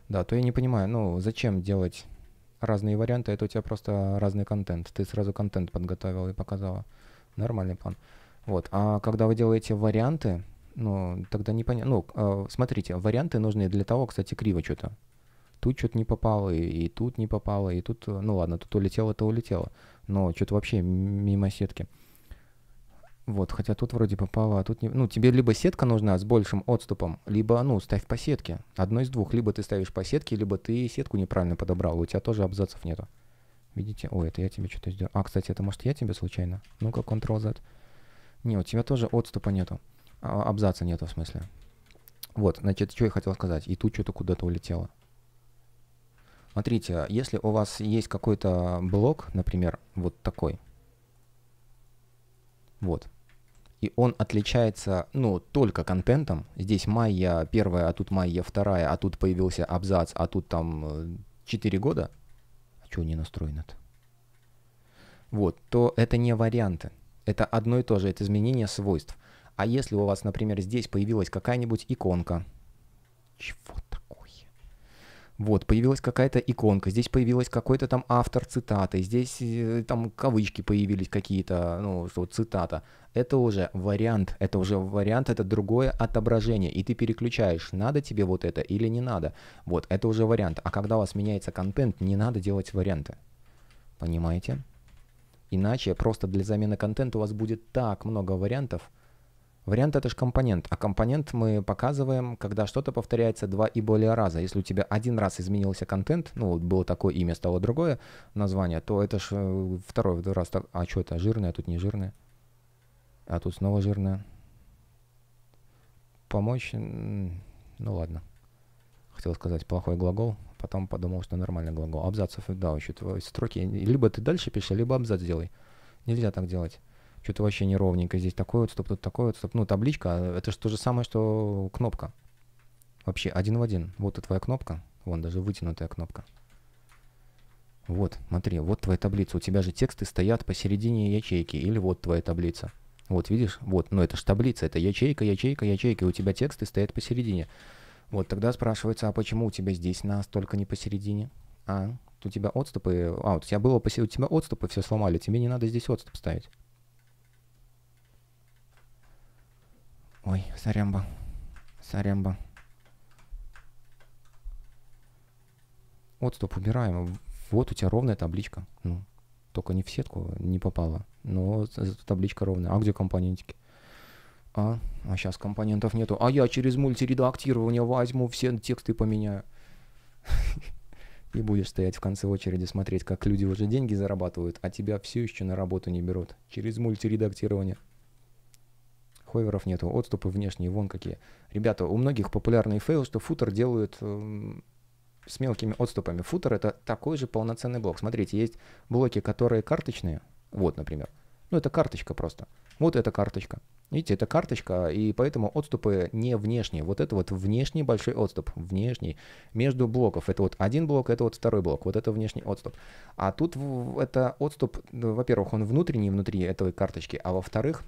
Да, то я не понимаю, ну, зачем делать разные варианты, это у тебя просто разный контент. Ты сразу контент подготовила и показала. Нормальный план. Вот. А когда вы делаете варианты, ну, тогда непонятно. Ну, а, смотрите, варианты нужны для того, кстати, криво что-то. Тут что-то не попало, и, и тут не попало, и тут, ну ладно, тут улетело, то улетело. Но что-то вообще мимо сетки. Вот, хотя тут вроде попало, а тут не... Ну, тебе либо сетка нужна с большим отступом, либо, ну, ставь по сетке. Одно из двух. Либо ты ставишь по сетке, либо ты сетку неправильно подобрал. У тебя тоже абзацев нету. Видите? Ой, это я тебе что-то сделал. А, кстати, это может я тебе случайно? Ну-ка, Ctrl-Z. Не, у тебя тоже отступа нету. А, абзаца нету, в смысле. Вот, значит, что я хотел сказать. И тут что-то куда-то улетело. Смотрите, если у вас есть какой-то блок, например, вот такой, вот, и он отличается, ну, только контентом. Здесь майя первая, а тут майя вторая, а тут появился абзац, а тут там 4 э, года. А что не настроено-то? Вот, то это не варианты. Это одно и то же, это изменение свойств. А если у вас, например, здесь появилась какая-нибудь иконка, чего-то, вот, появилась какая-то иконка, здесь появилась какой-то там автор цитаты, здесь э, там кавычки появились какие-то, ну, вот цитата. Это уже вариант, это уже вариант, это другое отображение, и ты переключаешь, надо тебе вот это или не надо. Вот, это уже вариант. А когда у вас меняется контент, не надо делать варианты. Понимаете? Иначе просто для замены контента у вас будет так много вариантов, Вариант это же компонент, а компонент мы показываем, когда что-то повторяется два и более раза. Если у тебя один раз изменился контент, ну вот было такое имя, стало другое название, то это же э, второй раз, а что это, жирное, а тут не жирное, а тут снова жирное. Помочь, ну ладно. Хотел сказать плохой глагол, потом подумал, что нормальный глагол. Абзацев, да, учитывая строки, либо ты дальше пиши, либо абзац делай. Нельзя так делать что-то вообще неровненько, здесь такой отступ, тут такой отступ. Ну, табличка, а, это же то же самое, что кнопка. Вообще один в один. Вот и твоя кнопка, вон даже вытянутая кнопка. Вот, смотри, вот твоя таблица. У тебя же тексты стоят посередине ячейки. Или вот твоя таблица. Вот, видишь? Вот, ну это же таблица. Это ячейка, ячейка, ячейка. И у тебя тексты стоят посередине. Вот, тогда спрашивается, а почему у тебя здесь настолько не посередине? А, у тебя отступы... А, у тебя было посередине... У тебя отступы все сломали. Тебе не надо здесь отступ ставить. Ой, саремба. Саремба. Отступ убираем. Вот у тебя ровная табличка. Ну, только не в сетку не попала. Но зато табличка ровная. А где компонентики? А, а сейчас компонентов нету. А я через мультиредактирование возьму, все тексты поменяю. [LAUGHS] И будешь стоять в конце очереди, смотреть, как люди уже деньги зарабатывают, а тебя все еще на работу не берут. Через мультиредактирование хойверов нету, отступы внешние, вон какие. Ребята, у многих популярный фейл, что футер делают э, с мелкими отступами. Футер — это такой же полноценный блок. Смотрите, есть блоки, которые карточные, вот, например. Ну, это карточка просто. Вот эта карточка. Видите, это карточка, и поэтому отступы не внешние. Вот это вот внешний большой отступ, внешний, между блоков. Это вот один блок, это вот второй блок, вот это внешний отступ. А тут это отступ, во-первых, он внутренний внутри этой карточки, а во-вторых,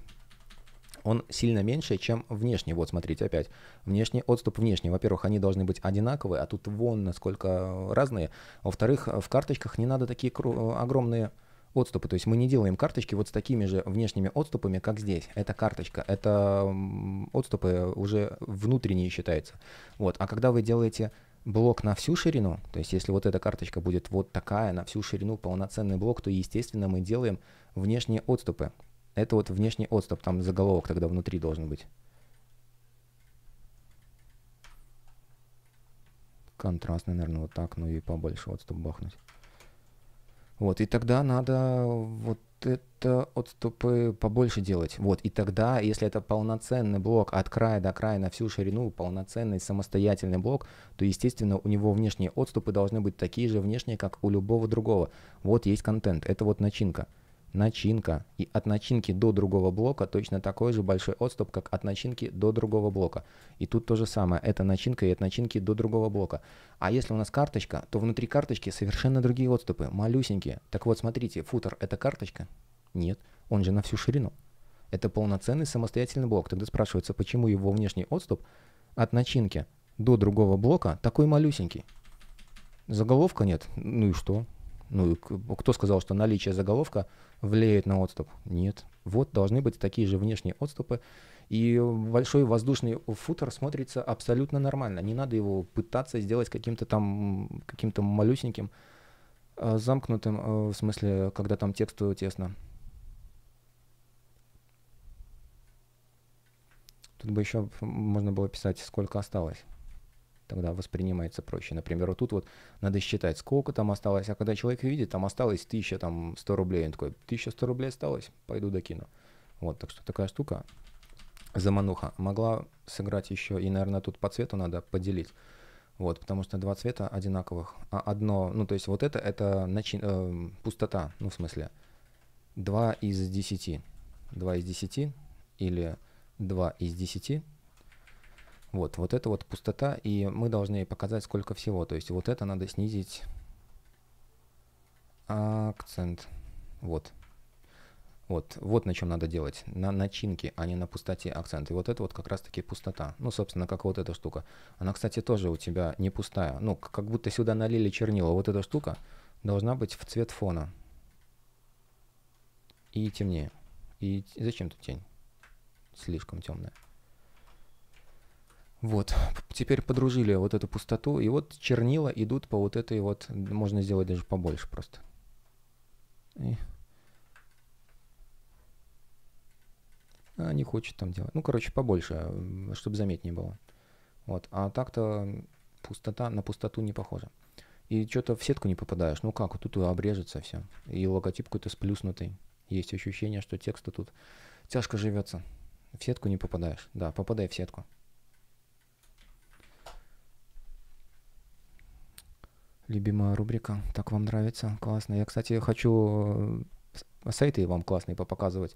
он сильно меньше, чем внешний. Вот, смотрите, опять. Внешний отступ, внешний. Во-первых, они должны быть одинаковые, а тут вон насколько разные. Во-вторых, в карточках не надо такие огромные отступы. То есть мы не делаем карточки вот с такими же внешними отступами, как здесь. Это карточка, это отступы уже внутренние считаются. Вот. А когда вы делаете блок на всю ширину, то есть если вот эта карточка будет вот такая на всю ширину полноценный блок, то естественно мы делаем внешние отступы. Это вот внешний отступ, там заголовок тогда внутри должен быть. Контрастный, наверное, вот так, ну и побольше отступ бахнуть. Вот, и тогда надо вот это отступы побольше делать. Вот, и тогда, если это полноценный блок от края до края на всю ширину, полноценный самостоятельный блок, то, естественно, у него внешние отступы должны быть такие же внешние, как у любого другого. Вот есть контент, это вот начинка начинка. И от начинки до другого блока точно такой же большой отступ, как от начинки до другого блока. И тут то же самое. Это начинка и от начинки до другого блока. А если у нас карточка, то внутри карточки совершенно другие отступы, малюсенькие. Так вот, смотрите, футер — это карточка? Нет, он же на всю ширину. Это полноценный самостоятельный блок. Тогда спрашивается, почему его внешний отступ от начинки до другого блока такой малюсенький? Заголовка нет. Ну и что? Ну, кто сказал, что наличие заголовка влияют на отступ? Нет. Вот должны быть такие же внешние отступы. И большой воздушный футер смотрится абсолютно нормально. Не надо его пытаться сделать каким-то там, каким-то малюсеньким, а, замкнутым, а, в смысле, когда там тексту тесно. Тут бы еще можно было писать, сколько осталось тогда воспринимается проще. Например, вот тут вот надо считать, сколько там осталось, а когда человек видит, там осталось 1000, там 100 рублей, он такой, 1100 рублей осталось, пойду докину. Вот, так что такая штука, замануха. Могла сыграть еще, и, наверное, тут по цвету надо поделить. Вот, потому что два цвета одинаковых. А одно, ну, то есть вот это, это начи... э, пустота, ну, в смысле, 2 из 10. 2 из 10 или 2 из 10 вот, вот это вот пустота, и мы должны ей показать, сколько всего. То есть вот это надо снизить акцент. Вот. Вот, вот на чем надо делать. На начинке, а не на пустоте акцент. И вот это вот как раз-таки пустота. Ну, собственно, как вот эта штука. Она, кстати, тоже у тебя не пустая. Ну, как будто сюда налили чернила. Вот эта штука должна быть в цвет фона. И темнее. И зачем тут тень? Слишком темная. Вот, теперь подружили вот эту пустоту, и вот чернила идут по вот этой вот, можно сделать даже побольше просто. И... А, не хочет там делать. Ну, короче, побольше, чтобы заметнее было. Вот, а так-то пустота на пустоту не похожа. И что-то в сетку не попадаешь. Ну как, вот тут обрежется все. И логотип какой-то сплюснутый. Есть ощущение, что текста тут тяжко живется. В сетку не попадаешь. Да, попадай в сетку. Любимая рубрика. Так вам нравится? Классно. Я, кстати, хочу э, сайты вам классные попоказывать.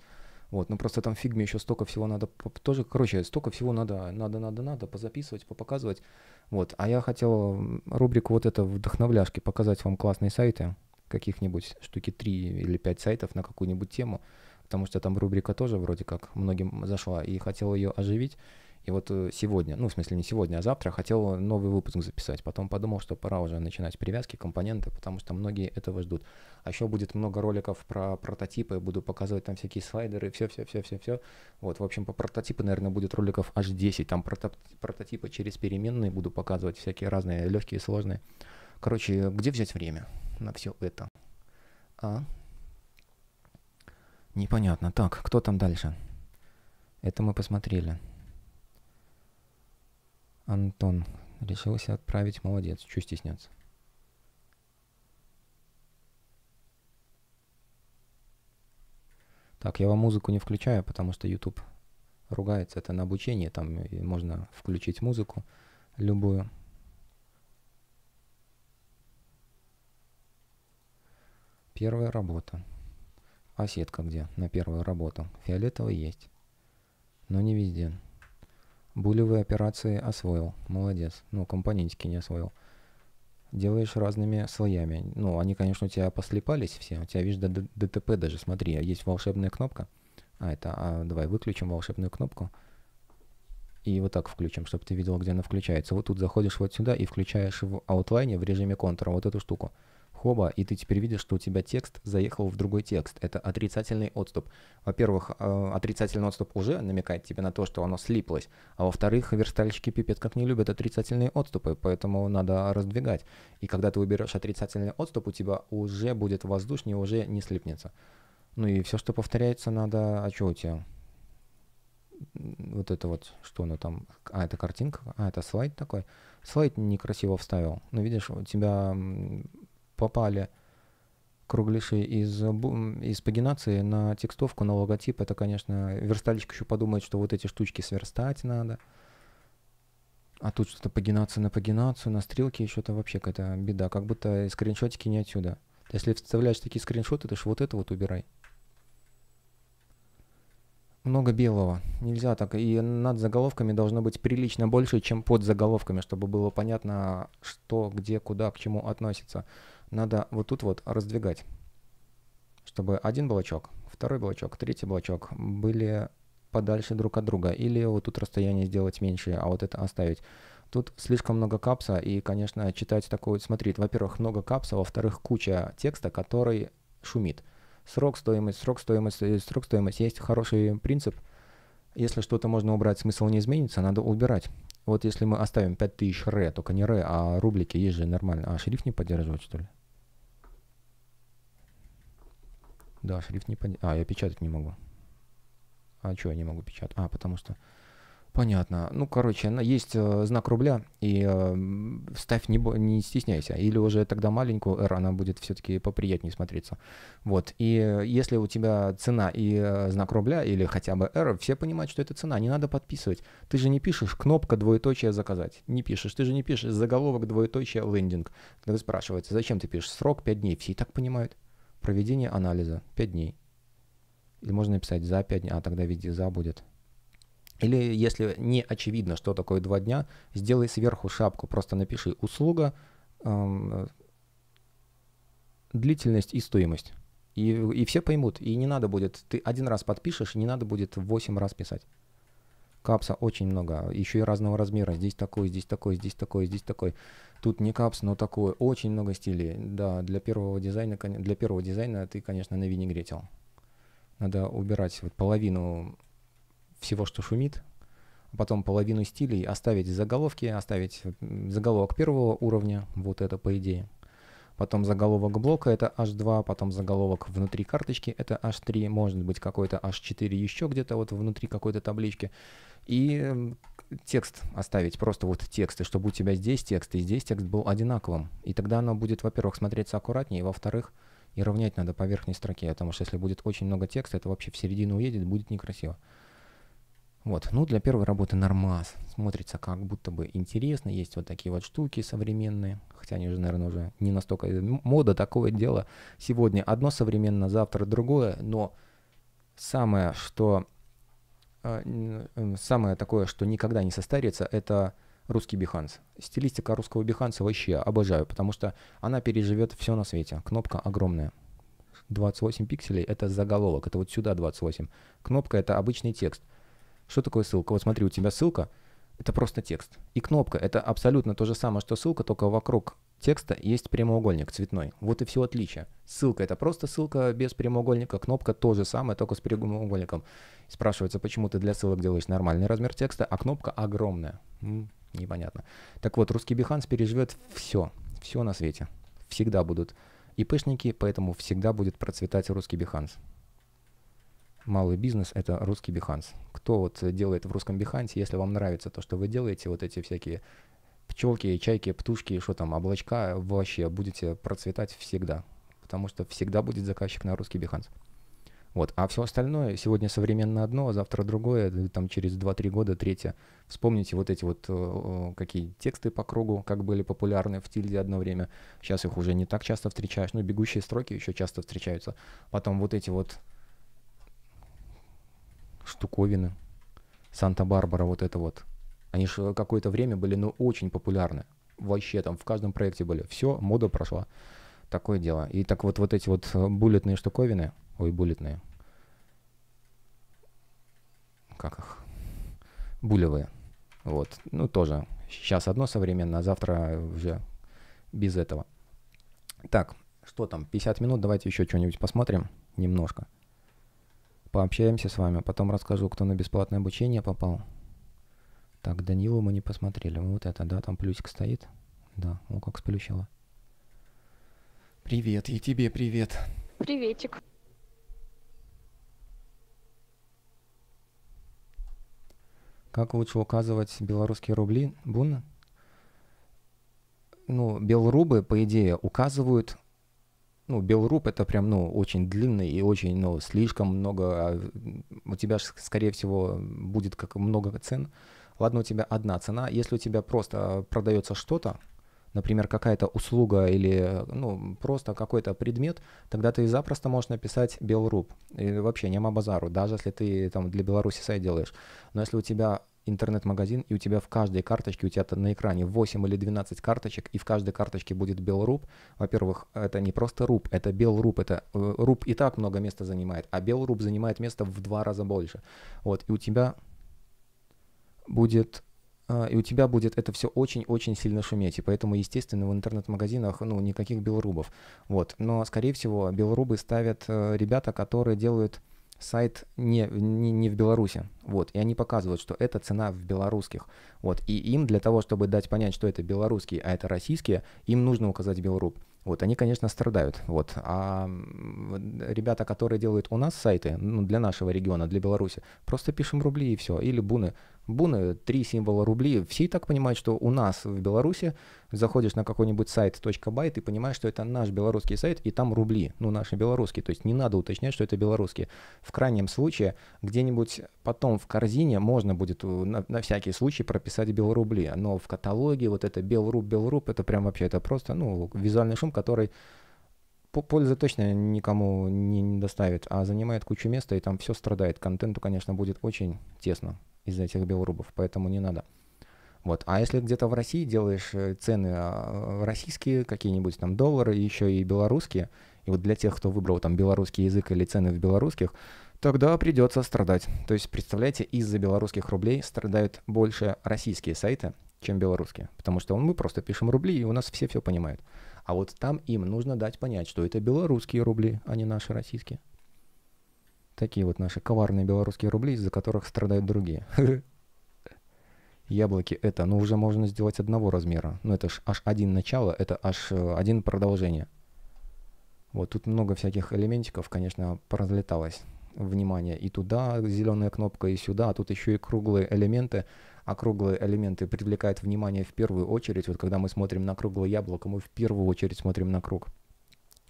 Вот, ну просто там фигме еще столько всего надо тоже, короче, столько всего надо, надо, надо, надо позаписывать, попоказывать. Вот, а я хотел рубрику вот это вдохновляшки показать вам классные сайты, каких-нибудь штуки 3 или 5 сайтов на какую-нибудь тему, потому что там рубрика тоже вроде как многим зашла, и хотел ее оживить. И вот э, сегодня, ну, в смысле не сегодня, а завтра хотел новый выпуск записать. Потом подумал, что пора уже начинать привязки, компоненты, потому что многие этого ждут. А еще будет много роликов про прототипы, буду показывать там всякие слайдеры, все-все-все-все-все. Вот, в общем, по прототипы, наверное, будет роликов аж 10. Там прото прототипы через переменные буду показывать, всякие разные, легкие, сложные. Короче, где взять время на все это? А? Непонятно. Так, кто там дальше? Это мы посмотрели. Антон. Решился отправить. Молодец. Чего стесняться? Так, я вам музыку не включаю, потому что YouTube ругается. Это на обучение, там можно включить музыку любую. Первая работа. А сетка где на первую работу? Фиолетовый есть, но не везде. Булевые операции освоил. Молодец. Ну, компонентики не освоил. Делаешь разными слоями. Ну, они, конечно, у тебя послепались все. У тебя, видишь, до ДТП даже, смотри, а есть волшебная кнопка. А, это, а, давай выключим волшебную кнопку. И вот так включим, чтобы ты видел, где она включается. Вот тут заходишь вот сюда и включаешь в Outline в режиме контура вот эту штуку хоба, и ты теперь видишь, что у тебя текст заехал в другой текст. Это отрицательный отступ. Во-первых, э, отрицательный отступ уже намекает тебе на то, что оно слиплось. А во-вторых, верстальщики пипец как не любят отрицательные отступы, поэтому надо раздвигать. И когда ты выберешь отрицательный отступ, у тебя уже будет воздушнее, уже не слипнется. Ну и все, что повторяется, надо... А что у тебя? вот это вот, что оно там, а, это картинка, а, это слайд такой. Слайд некрасиво вставил. Ну, видишь, у тебя попали круглиши из, из пагинации на текстовку, на логотип, это, конечно, верстальщик еще подумает, что вот эти штучки сверстать надо. А тут что-то пагинация на пагинацию, на стрелки еще то вообще какая-то беда. Как будто скриншотики не отсюда. Если вставляешь такие скриншоты, то ж вот это вот убирай. Много белого. Нельзя так. И над заголовками должно быть прилично больше, чем под заголовками, чтобы было понятно, что, где, куда, к чему относится надо вот тут вот раздвигать, чтобы один блочок, второй блочок, третий блочок были подальше друг от друга. Или вот тут расстояние сделать меньше, а вот это оставить. Тут слишком много капса, и, конечно, читать такое, смотреть, во-первых, много капса, во-вторых, куча текста, который шумит. Срок, стоимость, срок, стоимость, э, срок, стоимость. Есть хороший принцип. Если что-то можно убрать, смысл не изменится, надо убирать. Вот если мы оставим 5000 ре, только не ре, а рублики, есть же нормально. А шрифт не поддерживает, что ли? Да, шрифт не понятен. А, я печатать не могу. А что я не могу печатать? А, потому что... Понятно. Ну, короче, есть э, знак рубля, и э, вставь, не, не стесняйся. Или уже тогда маленькую R, она будет все-таки поприятнее смотреться. Вот. И э, если у тебя цена и э, знак рубля, или хотя бы R, все понимают, что это цена, не надо подписывать. Ты же не пишешь кнопка двоеточие заказать. Не пишешь. Ты же не пишешь заголовок двоеточие лендинг. Тогда спрашивается, зачем ты пишешь срок 5 дней? Все и так понимают. Проведение анализа 5 дней. Или можно написать за 5 дней, а тогда в за будет. Или если не очевидно, что такое 2 дня, сделай сверху шапку, просто напиши услуга, эм, длительность и стоимость. И, и все поймут, и не надо будет, ты один раз подпишешь, и не надо будет 8 раз писать. Капса очень много, еще и разного размера. Здесь такой, здесь такой, здесь такой, здесь такой. Тут не капс, но такое. Очень много стилей. Да, для первого дизайна, для первого дизайна ты, конечно, на винегретил. Надо убирать вот половину всего, что шумит, а потом половину стилей, оставить заголовки, оставить заголовок первого уровня, вот это по идее. Потом заголовок блока это H2, потом заголовок внутри карточки это H3, может быть какой-то H4 еще где-то вот внутри какой-то таблички. И текст оставить, просто вот тексты, чтобы у тебя здесь текст и здесь текст был одинаковым. И тогда оно будет, во-первых, смотреться аккуратнее, и во-вторых, и равнять надо по верхней строке, потому что если будет очень много текста, это вообще в середину уедет, будет некрасиво. Вот, ну для первой работы нормас. Смотрится как будто бы интересно, есть вот такие вот штуки современные, хотя они уже, наверное, уже не настолько... Э, мода такое дело. Сегодня одно современно, завтра другое, но самое, что а, самое такое, что никогда не состарится, это русский биханс. Стилистика русского биханса вообще обожаю, потому что она переживет все на свете. Кнопка огромная. 28 пикселей — это заголовок, это вот сюда 28. Кнопка — это обычный текст. Что такое ссылка? Вот смотри, у тебя ссылка — это просто текст. И кнопка — это абсолютно то же самое, что ссылка, только вокруг текста есть прямоугольник цветной. Вот и все отличие. Ссылка — это просто ссылка без прямоугольника, кнопка — то же самое, только с прямоугольником. Спрашивается, почему ты для ссылок делаешь нормальный размер текста, а кнопка огромная. непонятно. Так вот, русский Behance переживет все, все на свете. Всегда будут ИПшники, поэтому всегда будет процветать русский биханс Малый бизнес — это русский биханс Кто вот делает в русском Behance, если вам нравится то, что вы делаете, вот эти всякие пчелки, чайки, птушки, что там, облачка вообще будете процветать всегда. Потому что всегда будет заказчик на русский Behance. Вот. А все остальное сегодня современно одно, а завтра другое, там через 2-3 года третье. Вспомните вот эти вот э, э, какие тексты по кругу, как были популярны в тильде одно время. Сейчас их уже не так часто встречаешь. Ну, бегущие строки еще часто встречаются. Потом вот эти вот штуковины. Санта-Барбара, вот это вот. Они же э, какое-то время были, ну, очень популярны. Вообще там в каждом проекте были. Все, мода прошла. Такое дело. И так вот вот эти вот э, буллетные штуковины, ой, буллетные, как их, булевые, вот, ну, тоже. Сейчас одно современно, а завтра уже без этого. Так, что там, 50 минут, давайте еще что-нибудь посмотрим немножко. Пообщаемся с вами, потом расскажу, кто на бесплатное обучение попал. Так, Данилу мы не посмотрели. Вот это, да, там плюсик стоит. Да, о, как сплющило. Привет, и тебе привет. Приветик. Как лучше указывать белорусские рубли? Бун? Ну, белрубы, по идее, указывают... Ну, белруб это прям, ну, очень длинный и очень, ну, слишком много... А, у тебя, скорее всего, будет как много цен ладно, у тебя одна цена. Если у тебя просто э, продается что-то, например, какая-то услуга или э, ну, просто какой-то предмет, тогда ты запросто можешь написать Белруб. И вообще не Мабазару, даже если ты там для Беларуси сайт делаешь. Но если у тебя интернет-магазин, и у тебя в каждой карточке, у тебя на экране 8 или 12 карточек, и в каждой карточке будет Белруб. Во-первых, это не просто Руб, это Белруб, это э, Руб и так много места занимает, а Белруб занимает место в два раза больше. Вот, и у тебя будет а, и у тебя будет это все очень-очень сильно шуметь. И поэтому, естественно, в интернет-магазинах ну, никаких белорубов. Вот. Но, скорее всего, белорубы ставят э, ребята, которые делают сайт не, не, не в Беларуси. Вот. И они показывают, что это цена в белорусских. Вот. И им для того, чтобы дать понять, что это белорусские, а это российские, им нужно указать белоруб. Вот, они, конечно, страдают. Вот. А ребята, которые делают у нас сайты, ну, для нашего региона, для Беларуси, просто пишем рубли и все. Или буны буны, три символа рубли. Все и так понимают, что у нас в Беларуси заходишь на какой-нибудь сайт .бай, ты понимаешь, что это наш белорусский сайт, и там рубли, ну, наши белорусские. То есть не надо уточнять, что это белорусские. В крайнем случае, где-нибудь потом в корзине можно будет э, на, на всякий случай прописать белорубли. Но в каталоге вот это белруб, белруб, это прям вообще, это просто, ну, визуальный шум, который пользы точно никому не, не доставит, а занимает кучу места, и там все страдает. Контенту, конечно, будет очень тесно из этих белорубов, поэтому не надо. Вот. А если где-то в России делаешь э, цены а, э, российские, какие-нибудь там доллары, еще и белорусские, и вот для тех, кто выбрал там белорусский язык или цены в белорусских, тогда придется страдать. То есть, представляете, из-за белорусских рублей страдают больше российские сайты, чем белорусские. Потому что ну, мы просто пишем рубли, и у нас все все понимают. А вот там им нужно дать понять, что это белорусские рубли, а не наши российские. Такие вот наши коварные белорусские рубли, из-за которых страдают другие. [LAUGHS] Яблоки это, ну уже можно сделать одного размера. Ну это ж аж один начало, это аж э, один продолжение. Вот тут много всяких элементиков, конечно, поразлеталось. Внимание и туда зеленая кнопка, и сюда. А тут еще и круглые элементы. А круглые элементы привлекают внимание в первую очередь. Вот когда мы смотрим на круглое яблоко, мы в первую очередь смотрим на круг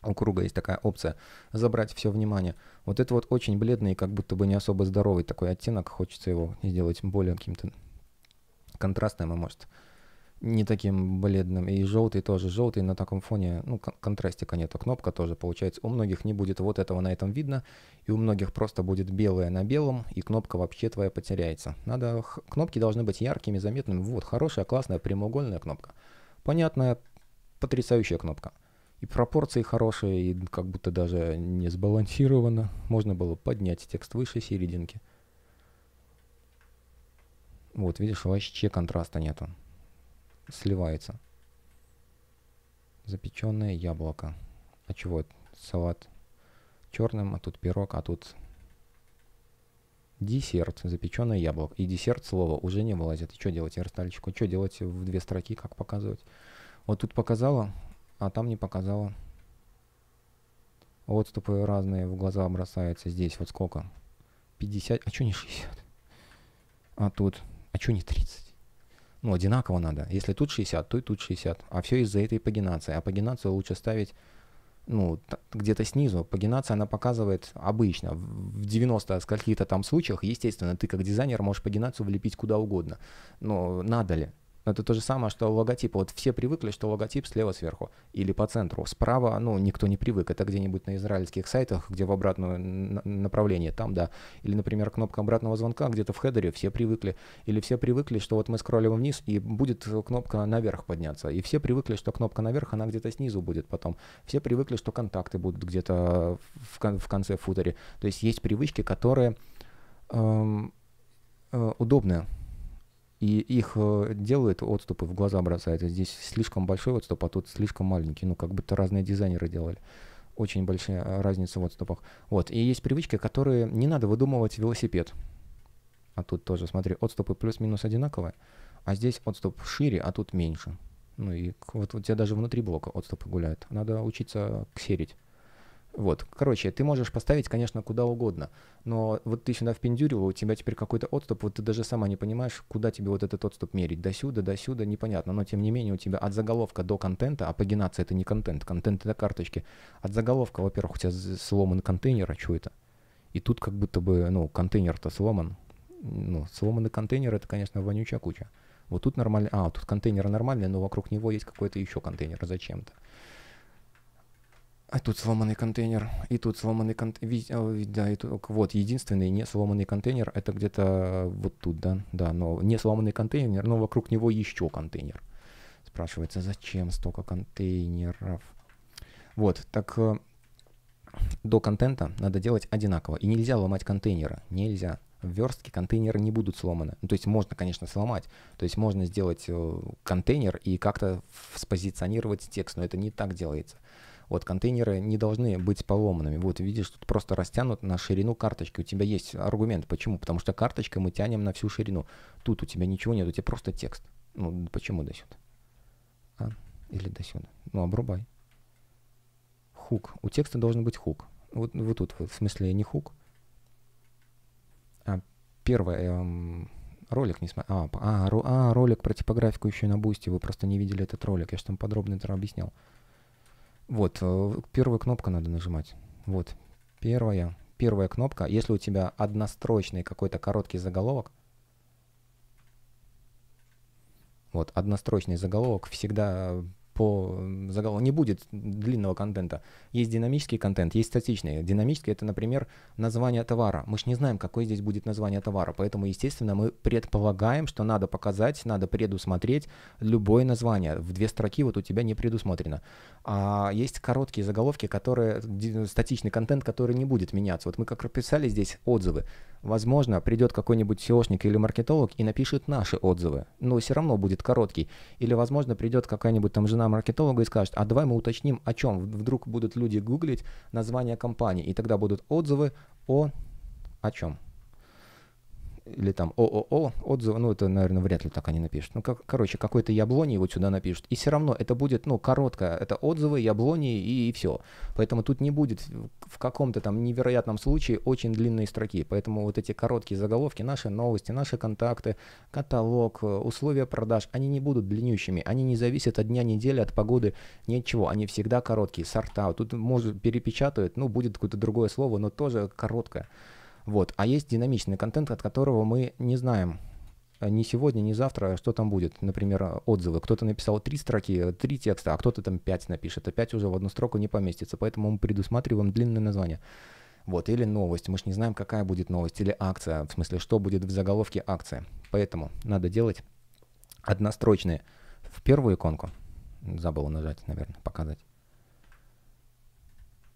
у круга есть такая опция забрать все внимание. Вот это вот очень бледный, как будто бы не особо здоровый такой оттенок. Хочется его сделать более каким-то контрастным, а может не таким бледным. И желтый тоже. Желтый на таком фоне, ну, кон контрастика нету. Кнопка тоже получается. У многих не будет вот этого на этом видно. И у многих просто будет белое на белом, и кнопка вообще твоя потеряется. Надо... Кнопки должны быть яркими, заметными. Вот, хорошая, классная, прямоугольная кнопка. Понятная, потрясающая кнопка и пропорции хорошие, и как будто даже не сбалансировано. Можно было поднять текст выше серединки. Вот, видишь, вообще контраста нету. Сливается. Запеченное яблоко. А чего? Салат черным, а тут пирог, а тут десерт, запеченное яблоко. И десерт слово уже не вылазит. И что делать, верстальщику? Что делать в две строки, как показывать? Вот тут показала, а там не показало. Отступы разные в глаза бросаются. Здесь вот сколько? 50. А что не 60? А тут? А что не 30? Ну, одинаково надо. Если тут 60, то и тут 60. А все из-за этой пагинации. А пагинацию лучше ставить ну, где-то снизу. Пагинация, она показывает обычно. В 90 скольких то там случаях, естественно, ты как дизайнер можешь пагинацию влепить куда угодно. Но надо ли? Но это то же самое, что логотип. Вот все привыкли, что логотип слева сверху или по центру. Справа, ну, никто не привык. Это где-нибудь на израильских сайтах, где в обратном направлении, там, да. Или, например, кнопка обратного звонка где-то в хедере, все привыкли. Или все привыкли, что вот мы скроллим вниз, и будет кнопка наверх подняться. И все привыкли, что кнопка наверх, она где-то снизу будет потом. Все привыкли, что контакты будут где-то в, кон- в конце футере. То есть есть привычки, которые эм, э, удобны и их э, делают, отступы в глаза бросаются. А здесь слишком большой отступ, а тут слишком маленький. Ну, как будто разные дизайнеры делали. Очень большая э, разница в отступах. Вот. И есть привычки, которые не надо выдумывать велосипед. А тут тоже, смотри, отступы плюс-минус одинаковые, а здесь отступ шире, а тут меньше. Ну и вот у тебя даже внутри блока отступы гуляют. Надо учиться ксерить. Вот, короче, ты можешь поставить, конечно, куда угодно, но вот ты сюда впендюрила, у тебя теперь какой-то отступ, вот ты даже сама не понимаешь, куда тебе вот этот отступ мерить, до сюда, до сюда, непонятно, но тем не менее у тебя от заголовка до контента, а пагинация это не контент, контент это карточки, от заголовка, во-первых, у тебя сломан контейнер, а что это? И тут как будто бы, ну, контейнер-то сломан, ну, сломанный контейнер это, конечно, вонючая куча. Вот тут нормально, а, тут контейнер нормальный, но вокруг него есть какой-то еще контейнер зачем-то. А тут сломанный контейнер, и тут сломанный контейнер. А, да, и тут... Вот, единственный не сломанный контейнер, это где-то э, вот тут, да? Да, но не сломанный контейнер, но вокруг него еще контейнер. Спрашивается, зачем столько контейнеров? Вот, так э, до контента надо делать одинаково. И нельзя ломать контейнера, Нельзя. В верстке контейнеры не будут сломаны. Ну, то есть можно, конечно, сломать. То есть можно сделать э, контейнер и как-то спозиционировать текст, но это не так делается. Вот, контейнеры не должны быть поломанными. Вот, видишь, тут просто растянут на ширину карточки. У тебя есть аргумент. Почему? Потому что карточкой мы тянем на всю ширину. Тут у тебя ничего нет, у тебя просто текст. Ну, почему до сюда? А? Или до сюда? Ну, обрубай. Хук. У текста должен быть хук. Вот, вот тут, в смысле, не хук. А первое... Эм, ролик не смотрел. А, а, ро, а, ролик про типографику еще на бусте. Вы просто не видели этот ролик. Я же там подробно это объяснял. Вот, э, первую кнопку надо нажимать. Вот, первая, первая кнопка. Если у тебя однострочный какой-то короткий заголовок, вот, однострочный заголовок всегда по заголовку, не будет длинного контента. Есть динамический контент, есть статичный. Динамический это, например, название товара. Мы же не знаем, какое здесь будет название товара, поэтому, естественно, мы предполагаем, что надо показать, надо предусмотреть любое название. В две строки вот у тебя не предусмотрено. А есть короткие заголовки, которые, статичный контент, который не будет меняться. Вот мы как писали здесь отзывы. Возможно, придет какой-нибудь SEOшник или маркетолог и напишет наши отзывы, но все равно будет короткий. Или, возможно, придет какая-нибудь там жена маркетолога и скажет, а давай мы уточним, о чем. Вдруг будут люди гуглить название компании, и тогда будут отзывы о... о чем или там ООО отзывы, ну это, наверное, вряд ли так они напишут. Ну, как, короче, какой-то яблони его сюда напишут. И все равно это будет, ну, коротко, это отзывы, яблони и, и все. Поэтому тут не будет в каком-то там невероятном случае очень длинные строки. Поэтому вот эти короткие заголовки, наши новости, наши контакты, каталог, э, условия продаж, они не будут длиннющими, они не зависят от дня недели, от погоды, ничего Они всегда короткие, сорта. Тут, может, перепечатают, ну, будет какое-то другое слово, но тоже короткое. Вот. А есть динамичный контент, от которого мы не знаем, э, ни сегодня, ни завтра, что там будет. Например, э, отзывы. Кто-то написал три строки, э, три текста, а кто-то там пять напишет, Опять уже в одну строку не поместится. Поэтому мы предусматриваем длинное название. Вот, или новость. Мы же не знаем, какая будет новость, или акция. В смысле, что будет в заголовке акция. Поэтому надо делать однострочные. В первую иконку. Забыл нажать, наверное, показать.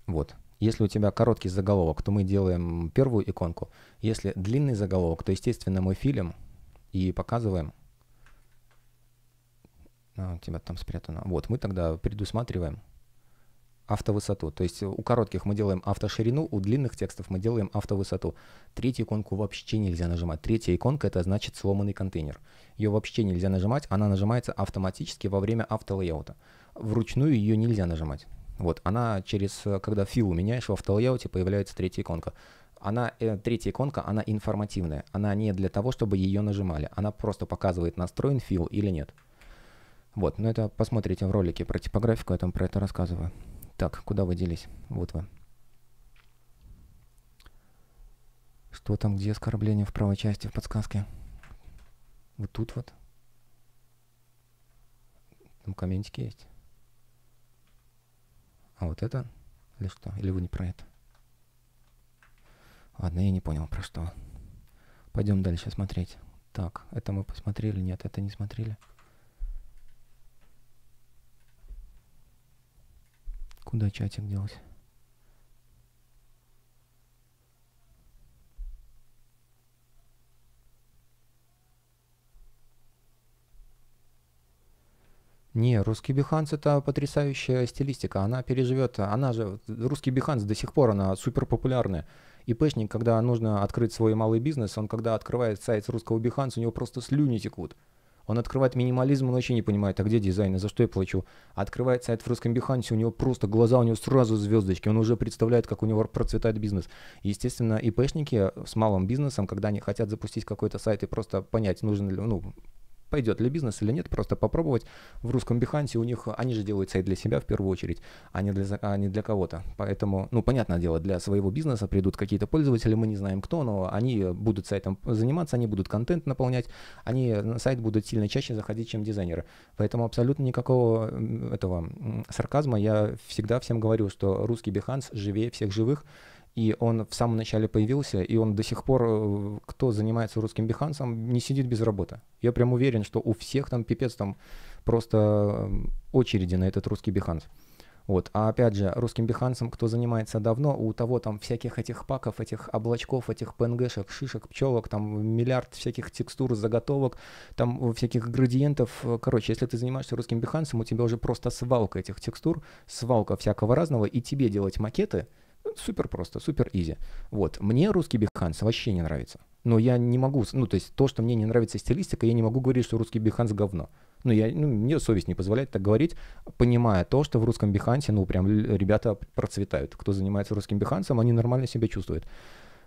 Вот. Если у тебя короткий заголовок, то мы делаем первую иконку. Если длинный заголовок, то, естественно, мы филим и показываем. А, у тебя там спрятано. Вот, мы тогда предусматриваем автовысоту. То есть у коротких мы делаем автоширину, у длинных текстов мы делаем автовысоту. Третью иконку вообще нельзя нажимать. Третья иконка это значит сломанный контейнер. Ее вообще нельзя нажимать, она нажимается автоматически во время автолейаута. Вручную ее нельзя нажимать. Вот, она через, э, когда филу меняешь в автолейауте, появляется третья иконка. Она, э, третья иконка, она информативная. Она не для того, чтобы ее нажимали. Она просто показывает, настроен фил или нет. Вот, но ну это посмотрите в ролике про типографику, я там про это рассказываю. Так, куда вы делись? Вот вы. Что там, где оскорбление в правой части в подсказке? Вот тут вот. Там комментики есть. А вот это? Или что? Или вы не про это? Ладно, я не понял про что. Пойдем дальше смотреть. Так, это мы посмотрели? Нет, это не смотрели. Куда чатик делся? Не, русский Биханс это потрясающая стилистика. Она переживет, она же, русский Биханс до сих пор, она супер популярная. ИПшник, когда нужно открыть свой малый бизнес, он когда открывает сайт с русского Биханса, у него просто слюни текут. Он открывает минимализм, он вообще не понимает, а где дизайн, а за что я плачу. Открывает сайт в русском Бихансе, у него просто глаза, у него сразу звездочки, он уже представляет, как у него процветает бизнес. Естественно, ИПшники с малым бизнесом, когда они хотят запустить какой-то сайт и просто понять, нужен ли, ну, пойдет ли бизнес или нет, просто попробовать. В русском Бихансе у них, они же делают сайт для себя в первую очередь, а не для, а не для кого-то. Поэтому, ну, понятное дело, для своего бизнеса придут какие-то пользователи, мы не знаем кто, но они будут сайтом заниматься, они будут контент наполнять, они на сайт будут сильно чаще заходить, чем дизайнеры. Поэтому абсолютно никакого этого сарказма я всегда всем говорю, что русский Биханс живее всех живых, и он в самом начале появился, и он до сих пор, э, кто занимается русским бихансом, не сидит без работы. Я прям уверен, что у всех там пипец там просто э, очереди на этот русский биханс. Вот. А опять же, русским биханцем, кто занимается давно, у того там всяких этих паков, этих облачков, этих пнгшек, шишек, пчелок, там миллиард всяких текстур, заготовок, там всяких градиентов. Короче, если ты занимаешься русским биханцем, у тебя уже просто свалка этих текстур, свалка всякого разного, и тебе делать макеты — Супер просто, супер изи. Вот, мне русский биханс вообще не нравится. Но я не могу, ну, то есть то, что мне не нравится стилистика, я не могу говорить, что русский биханс говно. Но ну, я, ну, мне совесть не позволяет так говорить, понимая то, что в русском бихансе, ну, прям ребята процветают. Кто занимается русским бихансом, они нормально себя чувствуют.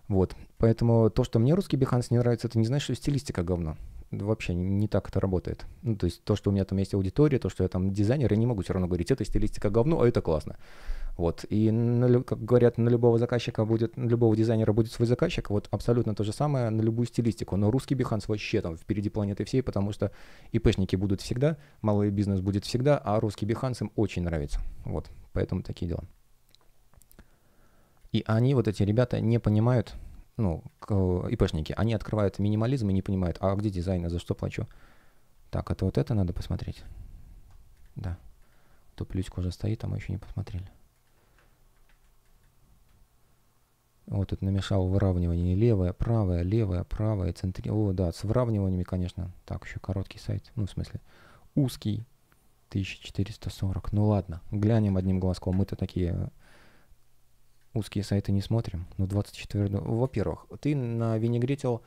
Вот, поэтому то, что мне русский биханс не нравится, это не значит, что стилистика говно вообще не так это работает. Ну, то есть то, что у меня там есть аудитория, то, что я там дизайнер, я не могу все равно говорить, это стилистика говно, а это классно. Вот. И, на, как говорят, на любого заказчика будет, на любого дизайнера будет свой заказчик. Вот абсолютно то же самое на любую стилистику. Но русский Behance вообще там впереди планеты всей, потому что ИПшники будут всегда, малый бизнес будет всегда, а русский Behance им очень нравится. Вот. Поэтому такие дела. И они, вот эти ребята, не понимают, ну, ИПшники, они открывают минимализм и не понимают, а где дизайн, а за что плачу. Так, это вот это надо посмотреть. Да. То плюсик уже стоит, а мы еще не посмотрели. Вот тут намешал выравнивание левое, правое, левое, правое, центри... О, да, с выравниваниями, конечно. Так, еще короткий сайт. Ну, в смысле, узкий. 1440. Ну ладно, глянем одним глазком. Мы-то такие э, узкие сайты не смотрим. Но ну, 24... Во-первых, ты на винегритил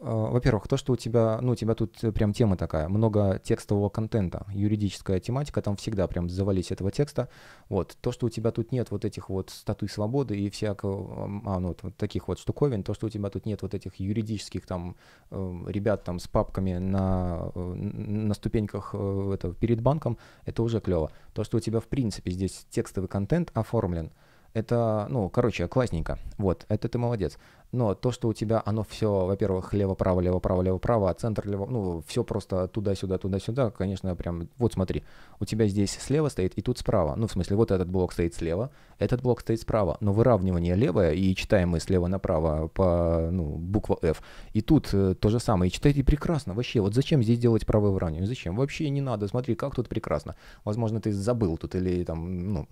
а, во-первых, то, что у тебя, ну, у тебя тут э, прям тема такая, много текстового контента, юридическая тематика, там всегда прям завались этого текста. Вот, то, что у тебя тут нет вот этих вот статуй свободы и всякого, а, ну, вот, вот таких вот штуковин, то, что у тебя тут нет вот этих юридических там эм, ребят там с папками на, э, на ступеньках э, это, перед банком, это уже клево. То, что у тебя в принципе здесь текстовый контент оформлен – это, ну, короче, классненько. Вот, это ты молодец. Но то, что у тебя оно все, во-первых, лево-право, лево-право, лево-право, а центр лево, ну, все просто туда-сюда, туда-сюда, конечно, прям, вот смотри, у тебя здесь слева стоит и тут справа. Ну, в смысле, вот этот блок стоит слева, этот блок стоит справа, но выравнивание левое и читаем слева направо по, ну, буква F. И тут э, то же самое, и читайте прекрасно, вообще, вот зачем здесь делать правое выравнивание, зачем? Вообще не надо, смотри, как тут прекрасно. Возможно, ты забыл тут или там, ну,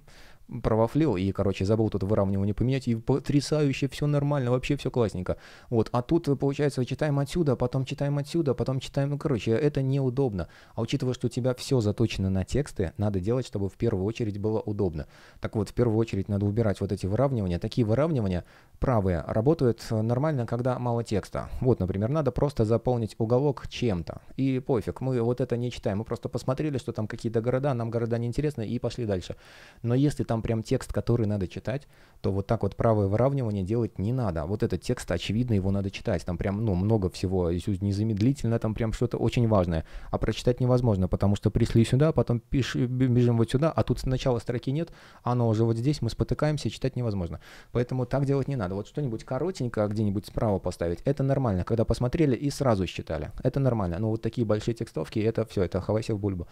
провафлил и, короче, забыл тут выравнивание поменять, и потрясающе, все нормально, вообще все классненько. Вот, а тут, получается, читаем отсюда, потом читаем отсюда, потом читаем, ну, короче, это неудобно. А учитывая, что у тебя все заточено на тексты, надо делать, чтобы в первую очередь было удобно. Так вот, в первую очередь надо убирать вот эти выравнивания. Такие выравнивания правые работают э, нормально, когда мало текста. Вот, например, надо просто заполнить уголок чем-то. И пофиг, мы вот это не читаем, мы просто посмотрели, что там какие-то города, нам города не интересны, и пошли дальше. Но если там там прям текст, который надо читать, то вот так вот правое выравнивание делать не надо. А вот этот текст, очевидно, его надо читать. Там прям, ну, много всего, незамедлительно, там прям что-то очень важное. А прочитать невозможно, потому что пришли сюда, а потом пиш, бежим вот сюда, а тут сначала строки нет, оно уже вот здесь, мы спотыкаемся, читать невозможно. Поэтому так делать не надо. Вот что-нибудь коротенькое где-нибудь справа поставить, это нормально, когда посмотрели и сразу считали. Это нормально. Но ну, вот такие большие текстовки, это все, это Хавасев Бульба.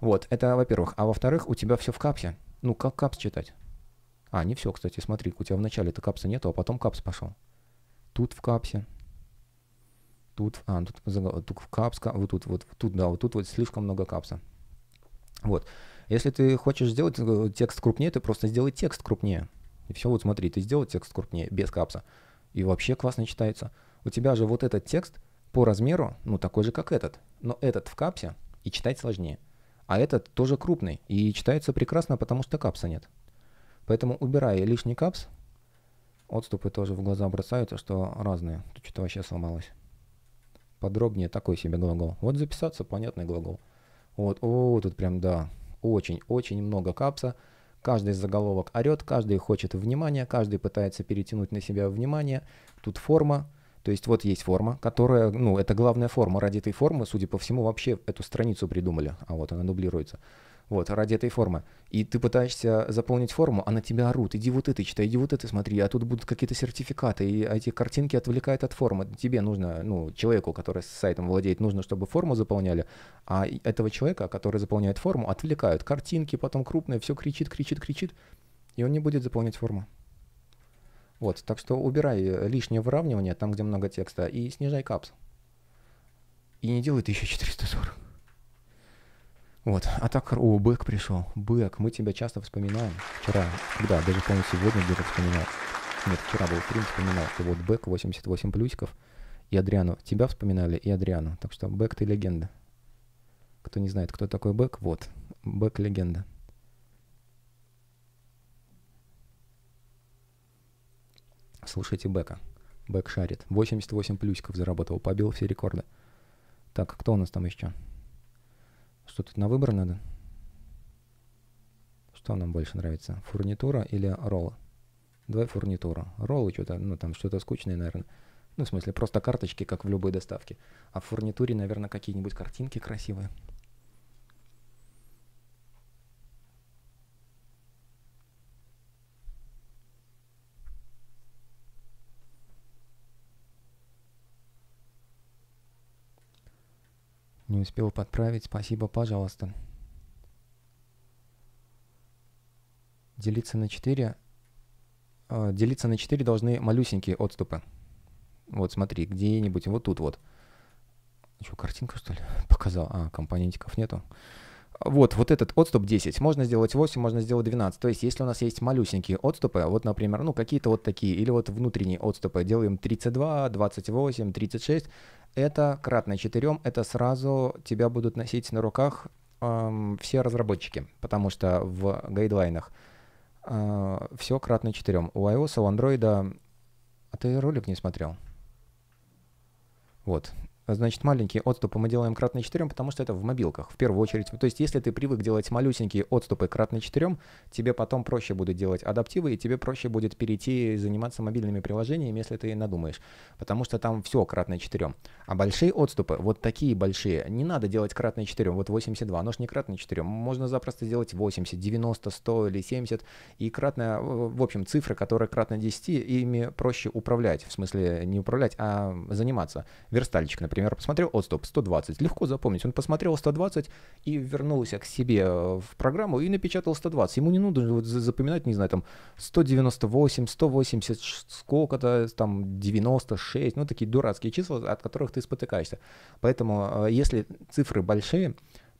Вот, это во-первых. А во-вторых, у тебя все в капсе. Ну, как капс читать? А, не все, кстати, смотри, у тебя вначале-то капса нету, а потом капс пошел. Тут в капсе. Тут, а, тут, тут в капс, вот тут, вот тут, да, вот тут вот слишком много капса. Вот. Если ты хочешь сделать э, текст крупнее, ты просто сделай текст крупнее. И все, вот смотри, ты сделал текст крупнее, без капса. И вообще классно читается. У тебя же вот этот текст по размеру, ну, такой же, как этот. Но этот в капсе, и читать сложнее. А этот тоже крупный и читается прекрасно, потому что капса нет. Поэтому убирая лишний капс, отступы тоже в глаза бросаются, что разные. Тут что-то вообще сломалось. Подробнее такой себе глагол. Вот записаться, понятный глагол. Вот, о, тут прям, да, очень-очень много капса. Каждый из заголовок орет, каждый хочет внимания, каждый пытается перетянуть на себя внимание. Тут форма, то есть вот есть форма, которая, ну, это главная форма. Ради этой формы, судя по всему, вообще эту страницу придумали, а вот она дублируется. Вот, ради этой формы. И ты пытаешься заполнить форму, а на тебя орут. Иди вот это читай, иди вот это смотри, а тут будут какие-то сертификаты, и эти картинки отвлекают от формы. Тебе нужно, ну, человеку, который с сайтом владеет, нужно, чтобы форму заполняли, а этого человека, который заполняет форму, отвлекают картинки, потом крупные, все кричит, кричит, кричит, и он не будет заполнять форму. Вот, так что убирай э, лишнее выравнивание там, где много текста, и снижай капс. И не делай 1440. Вот, а так, о, Бэк пришел. Бэк, мы тебя часто вспоминаем. Вчера, да, даже, по сегодня где-то вспоминал. Нет, вчера был стрим, вспоминал, что вот Бэк, 88 плюсиков, и Адриану. Тебя вспоминали и Адриану. Так что Бэк ты легенда. Кто не знает, кто такой Бэк, вот. Бэк легенда. Слушайте Бека. Бэк шарит. 88 плюсиков заработал, побил все рекорды. Так, а кто у нас там еще? Что тут на выбор надо? Что нам больше нравится? Фурнитура или ролла? Давай фурнитура. Роллы что-то, ну там что-то скучное, наверное. Ну, в смысле, просто карточки, как в любой доставке. А в фурнитуре, наверное, какие-нибудь картинки красивые. Не успел подправить. Спасибо, пожалуйста. Делиться на 4. А, делиться на 4 должны малюсенькие отступы. Вот смотри, где-нибудь вот тут вот. Что, картинка что ли [LAUGHS] показал? А, компонентиков нету. Вот, вот этот отступ 10, можно сделать 8, можно сделать 12. То есть, если у нас есть малюсенькие отступы, вот, например, ну, какие-то вот такие, или вот внутренние отступы, делаем 32, 28, 36, это кратно 4, это сразу тебя будут носить на руках эм, все разработчики, потому что в гайдлайнах э, все кратно 4. У iOS, у Android... А ты ролик не смотрел? Вот, Значит, маленькие отступы мы делаем кратно 4, потому что это в мобилках, в первую очередь. То есть, если ты привык делать малюсенькие отступы кратно 4, тебе потом проще будет делать адаптивы, и тебе проще будет перейти и заниматься мобильными приложениями, если ты надумаешь. Потому что там все кратно 4. А большие отступы, вот такие большие, не надо делать кратно 4, вот 82, оно же не кратно 4. Можно запросто сделать 80, 90, 100 или 70, и кратно, э, в общем, цифры, которые кратно 10, ими проще управлять, в смысле не управлять, а заниматься. Верстальчик, например например, посмотрел, отступ 120, легко запомнить. Он посмотрел 120 и вернулся к себе э, в программу и напечатал 120. Ему не нужно запоминать, не знаю, там 198, 180, сколько-то, там 96, ну такие дурацкие числа, от которых ты спотыкаешься. Поэтому э, если цифры большие,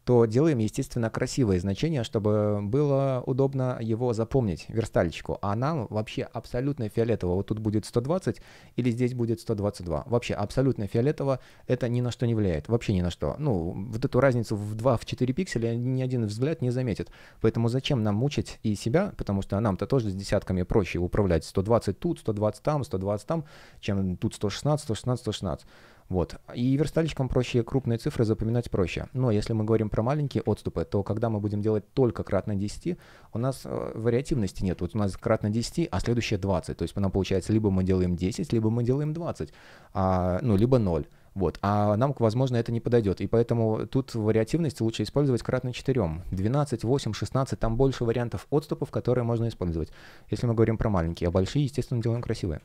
то делаем, естественно, красивое значение, чтобы было удобно его запомнить, верстальщику. А нам вообще абсолютно фиолетово. Вот тут будет 120 или здесь будет 122. Вообще абсолютно фиолетово это ни на что не влияет. Вообще ни на что. Ну, вот эту разницу в 2, в 4 пикселя ни один взгляд не заметит. Поэтому зачем нам мучить и себя, потому что нам-то тоже с десятками проще управлять. 120 тут, 120 там, 120 там, чем тут 116, 116, 116. Вот. И верстальщикам проще крупные цифры запоминать проще. Но если мы говорим про маленькие отступы, то когда мы будем делать только кратно 10, у нас э, вариативности нет. Вот у нас кратно 10, а следующее 20. То есть нам получается либо мы делаем 10, либо мы делаем 20, а, ну, либо 0. Вот. А нам, возможно, это не подойдет. И поэтому тут вариативность лучше использовать кратно 4. 12, 8, 16, там больше вариантов отступов, которые можно использовать. Если мы говорим про маленькие, а большие, естественно, делаем красивые.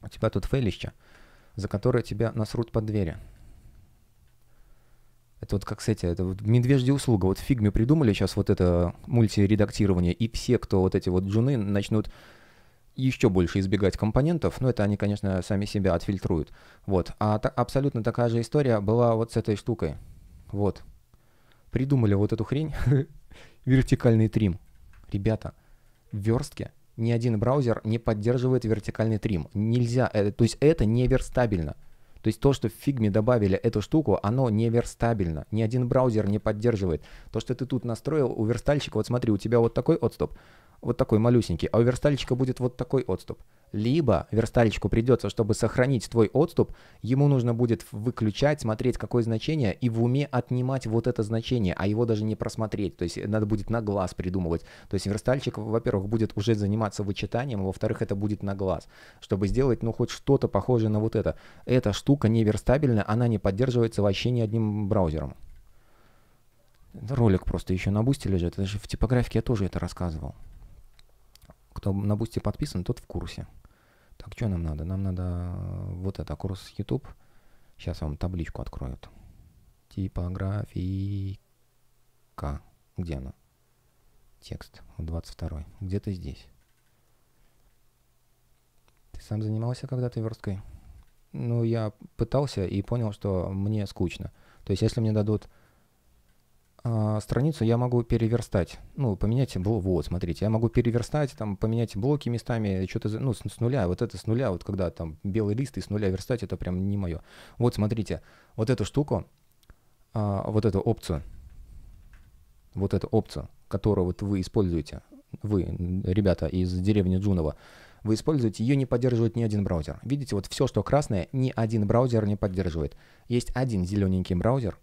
У тебя тут фейлище за которые тебя насрут под двери. Это вот как, кстати, это вот медвежья услуга. Вот в фигме придумали сейчас вот это мультиредактирование, и все, кто вот эти вот джуны, начнут еще больше избегать компонентов, но ну, это они, конечно, сами себя отфильтруют. Вот. А та- абсолютно такая же история была вот с этой штукой. Вот. Придумали вот эту хрень. [LAUGHS] Вертикальный трим. Ребята, в верстке ни один браузер не поддерживает вертикальный трим. Нельзя, э, то есть это не неверстабельно. То есть то, что в фигме добавили эту штуку, оно не неверстабельно. Ни один браузер не поддерживает. То, что ты тут настроил у верстальщика, вот смотри, у тебя вот такой отступ, вот такой малюсенький, а у верстальщика будет вот такой отступ. Либо верстальщику придется, чтобы сохранить твой отступ, ему нужно будет выключать, смотреть, какое значение, и в уме отнимать вот это значение, а его даже не просмотреть. То есть надо будет на глаз придумывать. То есть верстальщик, во-первых, будет уже заниматься вычитанием, а во-вторых, это будет на глаз, чтобы сделать, ну, хоть что-то похожее на вот это. Эта штука неверстабельна, она не поддерживается вообще ни одним браузером. Ролик просто еще на бусте лежит. Даже в типографике я тоже это рассказывал кто на бусте подписан, тот в курсе. Так, что нам надо? Нам надо э, вот это, курс YouTube. Сейчас вам табличку откроют. Типографика. Где она? Текст. 22. Где-то здесь. Ты сам занимался когда-то версткой? Ну, я пытался и понял, что мне скучно. То есть, если мне дадут а, страницу я могу переверстать. Ну, поменять блок. Вот, смотрите, я могу переверстать, там, поменять блоки местами, что-то, ну, с, с нуля. Вот это с нуля, вот когда там белый лист и с нуля верстать, это прям не мое. Вот, смотрите, вот эту штуку, э, вот эту опцию, вот эту опцию, которую вот вы используете, вы, ребята из деревни Джунова, вы используете, ее не поддерживает ни один браузер. Видите, вот все, что красное, ни один браузер не поддерживает. Есть один зелененький браузер,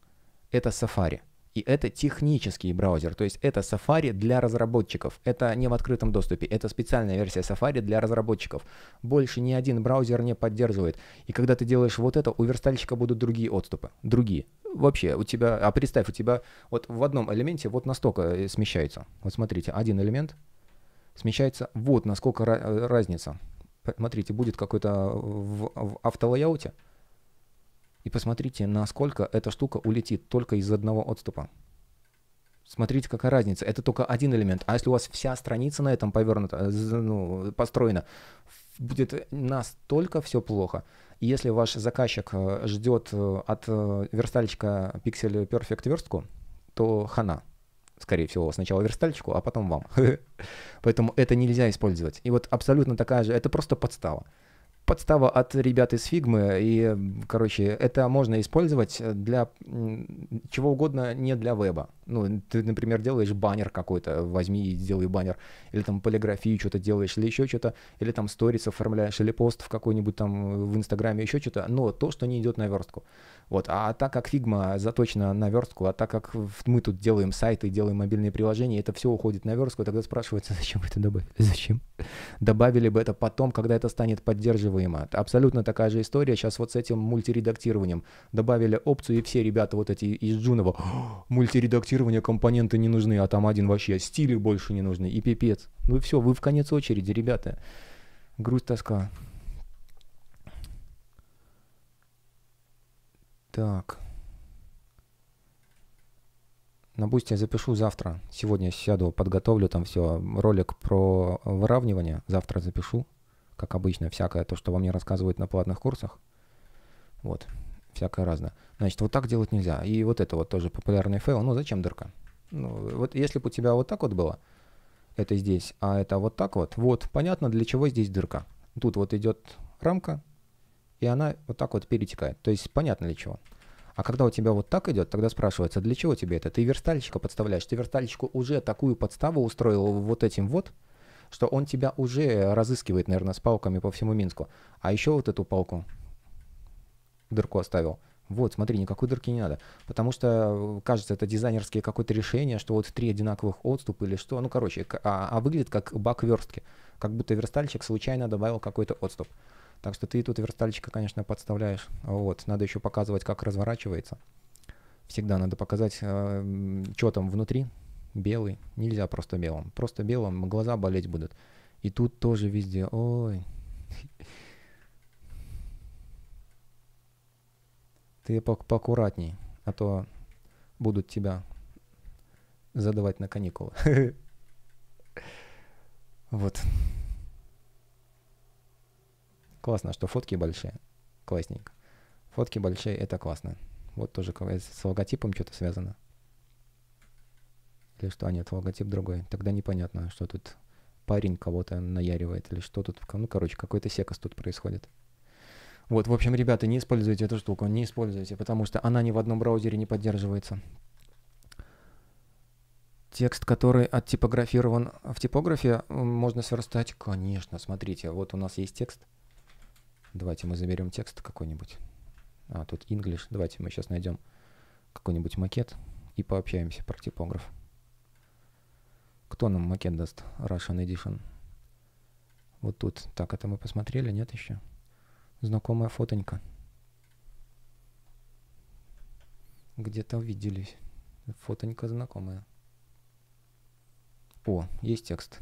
это Safari. И это технический браузер, то есть это Safari для разработчиков. Это не в открытом доступе, это специальная версия Safari для разработчиков. Больше ни один браузер не поддерживает. И когда ты делаешь вот это, у верстальщика будут другие отступы, другие. Вообще, у тебя, а представь, у тебя вот в одном элементе вот настолько э, смещается. Вот смотрите, один элемент смещается, вот насколько э, разница. Смотрите, будет какой-то э, в, в автолайауте, и посмотрите, насколько эта штука улетит только из одного отступа. Смотрите, какая разница. Это только один элемент. А если у вас вся страница на этом повернута, э, ну, построена, будет настолько все плохо. И если ваш заказчик э, ждет э, от верстальщика пиксель Perfect верстку, то хана. Скорее всего, сначала верстальщику, а потом вам. [LAUGHS] Поэтому это нельзя использовать. И вот абсолютно такая же, это просто подстава подстава от ребят из Фигмы, и, короче, это можно использовать для чего угодно, не для веба. Ну, ты, например, делаешь баннер какой-то, возьми и сделай баннер. Или там полиграфию что-то делаешь, или еще что-то. Или там сторис оформляешь, или пост в какой-нибудь там э, в Инстаграме, еще что-то. Но то, что не идет на верстку. Вот. А так как Фигма заточена на верстку, а так как мы тут делаем сайты, делаем мобильные приложения, это все уходит на верстку, тогда спрашивается, [LAUGHS] зачем это добавили? Зачем? Добавили бы это потом, когда это станет поддерживаемо. Абсолютно такая же история сейчас вот с этим мультиредактированием. Добавили опцию, и все ребята вот эти из Джунова, мультиредактирование проектирования компоненты не нужны, а там один вообще, а стили больше не нужны, и пипец. Ну и все, вы в конец очереди, ребята. Грусть, тоска. Так. На Бусти я запишу завтра. Сегодня сяду, подготовлю там все. Ролик про выравнивание завтра запишу. Как обычно, всякое то, что вам не рассказывают на платных курсах. Вот всякое разное. Значит, вот так делать нельзя. И вот это вот тоже популярный фейл. Ну, зачем дырка? Ну, вот если бы у тебя вот так вот было, это здесь, а это вот так вот, вот понятно, для чего здесь дырка. Тут вот идет рамка, и она вот так вот перетекает. То есть понятно для чего. А когда у тебя вот так идет, тогда спрашивается, для чего тебе это? Ты верстальщика подставляешь, ты верстальщику уже такую подставу устроил вот этим вот, что он тебя уже разыскивает, наверное, с палками по всему Минску. А еще вот эту палку дырку оставил. Вот, смотри, никакой дырки не надо. Потому что, э, кажется, это дизайнерские какое-то решение, что вот три одинаковых отступа или что. Ну, короче, а, а выглядит как баг верстки. Как будто верстальщик случайно добавил какой-то отступ. Так что ты тут верстальщика, конечно, подставляешь. Вот, надо еще показывать, как разворачивается. Всегда надо показать, э, что там внутри. Белый. Нельзя просто белым. Просто белым глаза болеть будут. И тут тоже везде. Ой. [LAUGHS] Ты по поаккуратней, а то будут тебя задавать на каникулы. [LAUGHS] Вот. Классно, что фотки большие. Классненько. Фотки большие, это классно. Вот тоже э, с логотипом что-то связано. Или что, а нет, логотип другой. Тогда непонятно, что тут парень кого-то наяривает или что тут. Ну, короче, какой-то секас тут происходит. Вот, в общем, ребята, не используйте эту штуку, не используйте, потому что она ни в одном браузере не поддерживается. Текст, который оттипографирован в типографе, можно сверстать? Конечно, смотрите, вот у нас есть текст. Давайте мы заберем текст какой-нибудь. А, тут English. Давайте мы сейчас найдем какой-нибудь макет и пообщаемся про типограф. Кто нам макет даст? Russian Edition. Вот тут. Так, это мы посмотрели, нет еще? Знакомая фотонька. Где-то увиделись. Фотонька знакомая. О, есть текст.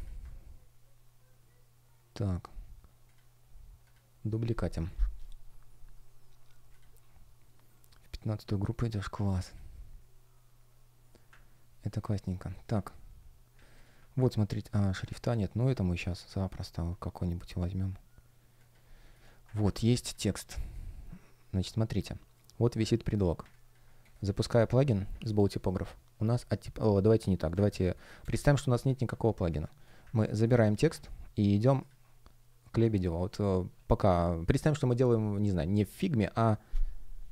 Так. Дубликатим. В 15 группу идешь, класс. Это классненько. Так. Вот, смотрите, а, шрифта нет. Ну, это мы сейчас запросто какой-нибудь возьмем. Вот, есть текст. Значит, смотрите. Вот висит предлог. Запуская плагин с типограф у нас... о, давайте не так. Давайте представим, что у нас нет никакого плагина. Мы забираем текст и идем к Лебедеву. Вот э, пока... Представим, что мы делаем, не знаю, не в фигме, а...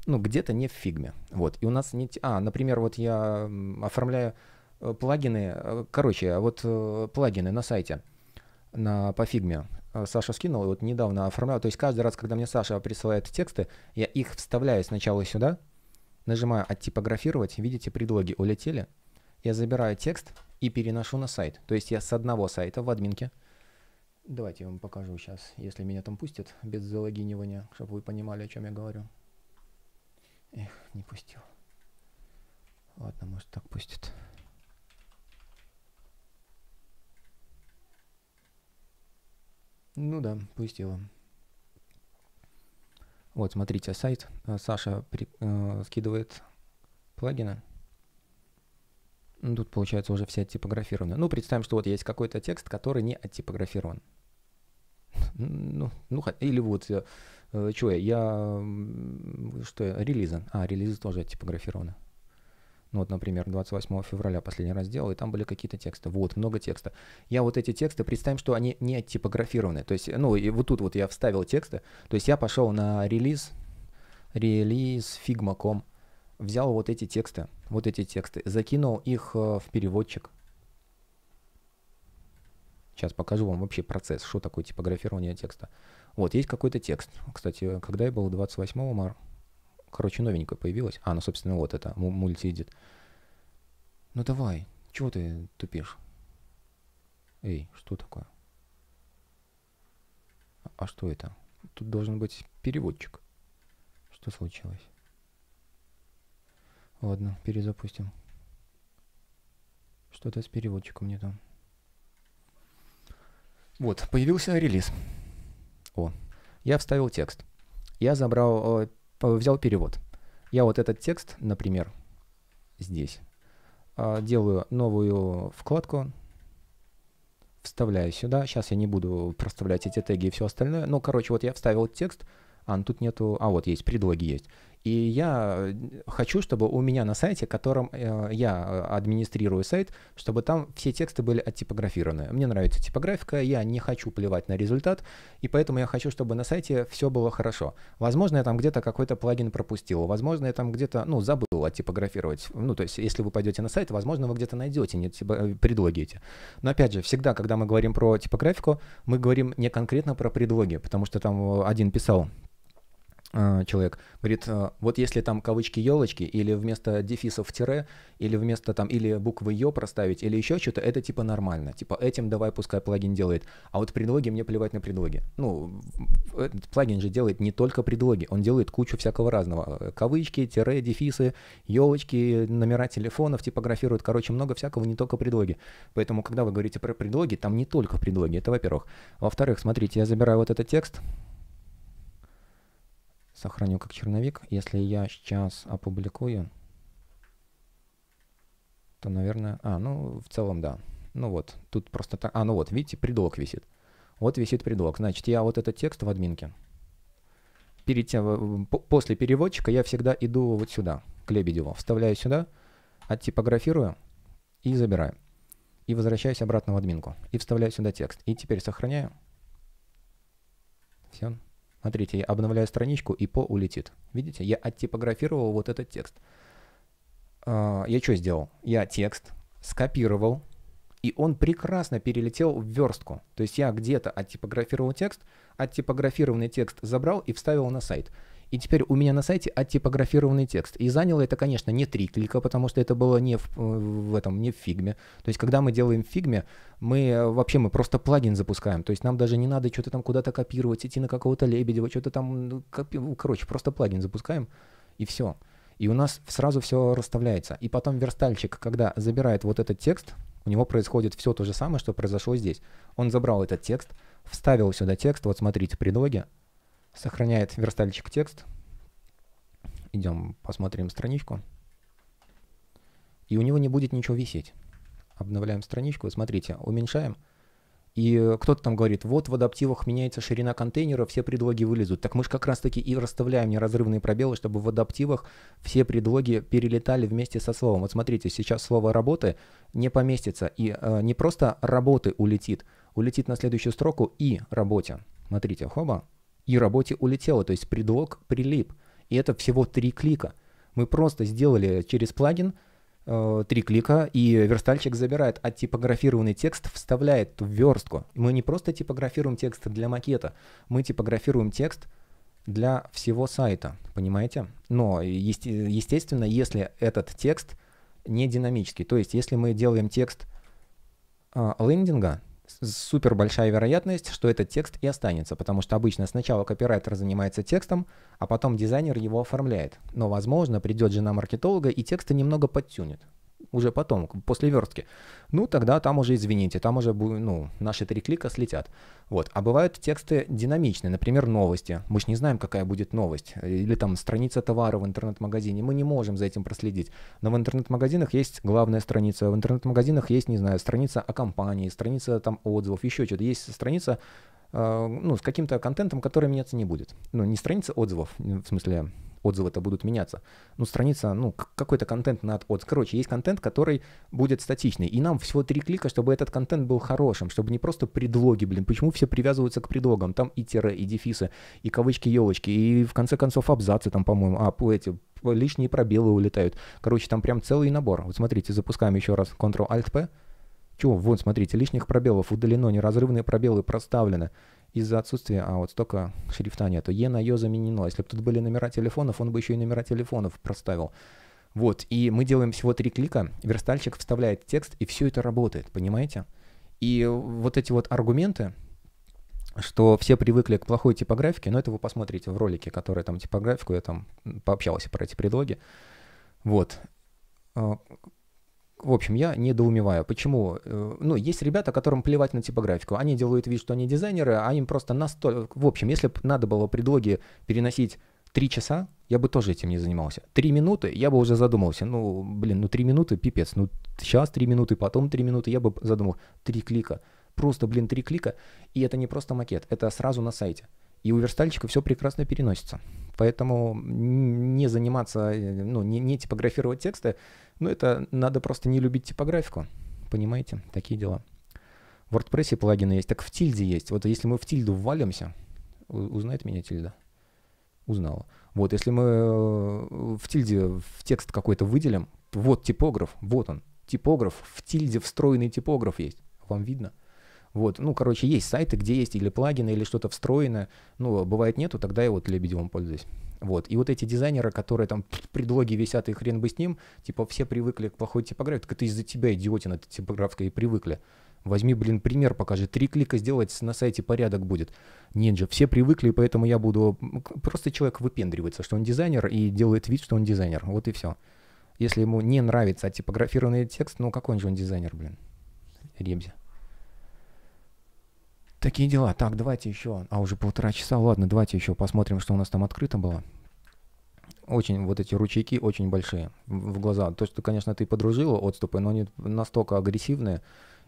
Ну, где-то не в фигме. Вот. И у нас нет... А, например, вот я оформляю э, плагины... Э, короче, вот плагины на сайте на, по фигме. Э, Саша скинул, вот недавно оформлял. То есть каждый раз, когда мне Саша присылает тексты, я их вставляю сначала сюда, нажимаю «Оттипографировать», видите, предлоги улетели. Я забираю текст и переношу на сайт. То есть я с одного сайта в админке. Давайте я вам покажу сейчас, если меня там пустят, без залогинивания, чтобы вы понимали, о чем я говорю. Эх, не пустил. Ладно, может так пустит. Ну да, пусть Вот, смотрите, сайт. Э, Саша при, э, скидывает плагины. Ну, тут, получается, уже все оттипографированы. Ну, представим, что вот есть какой-то текст, который не оттипографирован. [LAUGHS] Ну, ну или вот, э, э что я, я, что я, релизы. А, релизы тоже оттипографированы ну вот, например, 28 февраля последний раз делал, и там были какие-то тексты. Вот, много текста. Я вот эти тексты, представим, что они не типографированы. То есть, ну, и вот тут вот я вставил тексты. То есть я пошел на релиз, релиз figma.com, взял вот эти тексты, вот эти тексты, закинул их э, в переводчик. Сейчас покажу вам вообще процесс, что такое типографирование текста. Вот, есть какой-то текст. Кстати, когда я был 28 марта, короче, новенькая появилась. А, ну, собственно, вот это, мульти Ну давай, чего ты тупишь? Эй, что такое? А что это? Тут должен быть переводчик. Что случилось? Ладно, перезапустим. Что-то с переводчиком не то. Вот, появился релиз. О, я вставил текст. Я забрал э, взял перевод. Я вот этот текст, например, здесь, а, делаю новую вкладку, вставляю сюда. Сейчас я не буду проставлять эти теги и все остальное. Ну, короче, вот я вставил текст, а, ну, тут нету... А, вот есть, предлоги есть. И я э, хочу, чтобы у меня на сайте, которым э, я э, администрирую сайт, чтобы там все тексты были оттипографированы. Мне нравится типографика, я не хочу плевать на результат, и поэтому я хочу, чтобы на сайте все было хорошо. Возможно, я там где-то какой-то плагин пропустил, возможно, я там где-то, ну, забыл оттипографировать. Ну, то есть, если вы пойдете на сайт, возможно, вы где-то найдете не типа, предлоги эти. Но, опять же, всегда, когда мы говорим про типографику, мы говорим не конкретно про предлоги, потому что там один писал, Э, человек, говорит, э, вот если там кавычки елочки, или вместо дефисов тире, или вместо там, или буквы ё проставить, или еще что-то, это типа нормально. Типа этим давай пускай плагин делает. А вот предлоги мне плевать на предлоги. Ну, этот плагин же делает не только предлоги, он делает кучу всякого разного. Э, кавычки, тире, дефисы, елочки, номера телефонов типографируют. Короче, много всякого, не только предлоги. Поэтому, когда вы говорите про предлоги, там не только предлоги, это во-первых. Во-вторых, смотрите, я забираю вот этот текст, сохраню как черновик. Если я сейчас опубликую, то, наверное... А, ну, в целом, да. Ну вот, тут просто так... А, ну вот, видите, предлог висит. Вот висит предлог. Значит, я вот этот текст в админке. Перед тем, э, после переводчика я всегда иду вот сюда, к Лебедеву. Вставляю сюда, оттипографирую и забираю. И возвращаюсь обратно в админку. И вставляю сюда текст. И теперь сохраняю. Все. Смотрите, я обновляю страничку, и по улетит. Видите, я оттипографировал вот этот текст. А, я что сделал? Я текст скопировал, и он прекрасно перелетел в верстку. То есть я где-то оттипографировал текст, оттипографированный текст забрал и вставил на сайт. И теперь у меня на сайте оттипографированный текст. И заняло это, конечно, не три клика, потому что это было не в, э, в этом, не в фигме. То есть, когда мы делаем в фигме, мы э, вообще мы просто плагин запускаем. То есть нам даже не надо что-то там куда-то копировать, идти на какого-то Лебедева, что-то там, ну, копи... Ну, короче, просто плагин запускаем и все. И у нас сразу все расставляется. И потом верстальщик, когда забирает вот этот текст, у него происходит все то же самое, что произошло здесь. Он забрал этот текст, вставил сюда текст, вот смотрите, предлоги, Сохраняет верстальчик текст. Идем посмотрим страничку. И у него не будет ничего висеть. Обновляем страничку. Смотрите, уменьшаем. И э, кто-то там говорит, вот в адаптивах меняется ширина контейнера, все предлоги вылезут. Так мы же как раз-таки и расставляем неразрывные пробелы, чтобы в адаптивах все предлоги перелетали вместе со словом. Вот смотрите, сейчас слово «работы» не поместится. И э, не просто «работы» улетит, улетит на следующую строку «и работе». Смотрите, хоба, и работе улетело. То есть предлог прилип. И это всего три клика. Мы просто сделали через плагин э, три клика, и верстальщик забирает оттипографированный а текст, вставляет в верстку. Мы не просто типографируем текст для макета, мы типографируем текст для всего сайта, понимаете? Но, есте естественно, если этот текст не динамический, то есть если мы делаем текст э, лендинга, супер большая вероятность, что этот текст и останется, потому что обычно сначала копирайтер занимается текстом, а потом дизайнер его оформляет. Но, возможно, придет жена маркетолога и тексты немного подтюнит уже потом, после верстки, ну тогда там уже, извините, там уже ну, наши три клика слетят. Вот. А бывают тексты динамичные, например, новости. Мы же не знаем, какая будет новость. Или там страница товара в интернет-магазине. Мы не можем за этим проследить. Но в интернет-магазинах есть главная страница. В интернет-магазинах есть, не знаю, страница о компании, страница там отзывов, еще что-то. Есть страница э, ну, с каким-то контентом, который меняться не будет. Ну, не страница отзывов, в смысле отзывы-то будут меняться. Ну, страница, ну, какой-то контент над отзыв. Короче, есть контент, который будет статичный. И нам всего три клика, чтобы этот контент был хорошим, чтобы не просто предлоги, блин. Почему все привязываются к предлогам? Там и тире, и дефисы, и кавычки, елочки, и в конце концов абзацы там, по-моему, а, по эти лишние пробелы улетают. Короче, там прям целый набор. Вот смотрите, запускаем еще раз Ctrl-Alt-P. Чего? Вот, смотрите, лишних пробелов удалено, неразрывные пробелы проставлены из-за отсутствия, а вот столько шрифта нету. Е на Ё заменено. Если бы тут были номера телефонов, он бы еще и номера телефонов проставил. Вот, и мы делаем всего три клика, верстальщик вставляет текст, и все это работает, понимаете? И вот эти вот аргументы, что все привыкли к плохой типографике, но это вы посмотрите в ролике, который там типографику, я там пообщался про эти предлоги. Вот а, в общем, я недоумеваю, почему, э, ну, есть ребята, которым плевать на типографику, они делают вид, что они дизайнеры, а им просто настолько, в общем, если бы надо было предлоги переносить три часа, я бы тоже этим не занимался. Три минуты, я бы уже задумался, ну, блин, ну три минуты, пипец, ну сейчас три минуты, потом три минуты, я бы задумал, три клика, просто, блин, три клика, и это не просто макет, это сразу на сайте. И у верстальщика все прекрасно переносится. Поэтому не заниматься, э, ну, не, не типографировать тексты, ну, это надо просто не любить типографику. Понимаете? Такие дела. В WordPress плагины есть, так в тильде есть. Вот если мы в тильду ввалимся, узнает меня тильда? Узнала. Вот, если мы э, в тильде в текст какой-то выделим, вот типограф, вот он, типограф, в тильде встроенный типограф есть. Вам видно? Вот, ну, короче, есть сайты, где есть или плагины, или что-то встроено. Ну, бывает нету, тогда я вот Лебедевым пользуюсь. Вот. И вот эти дизайнеры, которые там предлоги висят, и хрен бы с ним, типа все привыкли к плохой типографии. Так это из-за тебя, идиотина, это типографской и привыкли. Возьми, блин, пример покажи. Три клика сделать, на сайте порядок будет. Нинджа, все привыкли, поэтому я буду... Просто человек выпендривается, что он дизайнер, и делает вид, что он дизайнер. Вот и все. Если ему не нравится типографированный текст, ну какой он же он дизайнер, блин? Ребзя. Такие дела. Так, давайте еще. А уже полтора часа. Ладно, давайте еще посмотрим, что у нас там открыто было. Очень вот эти ручейки очень большие в глаза. То, что, конечно, ты подружила отступы, но они настолько агрессивные,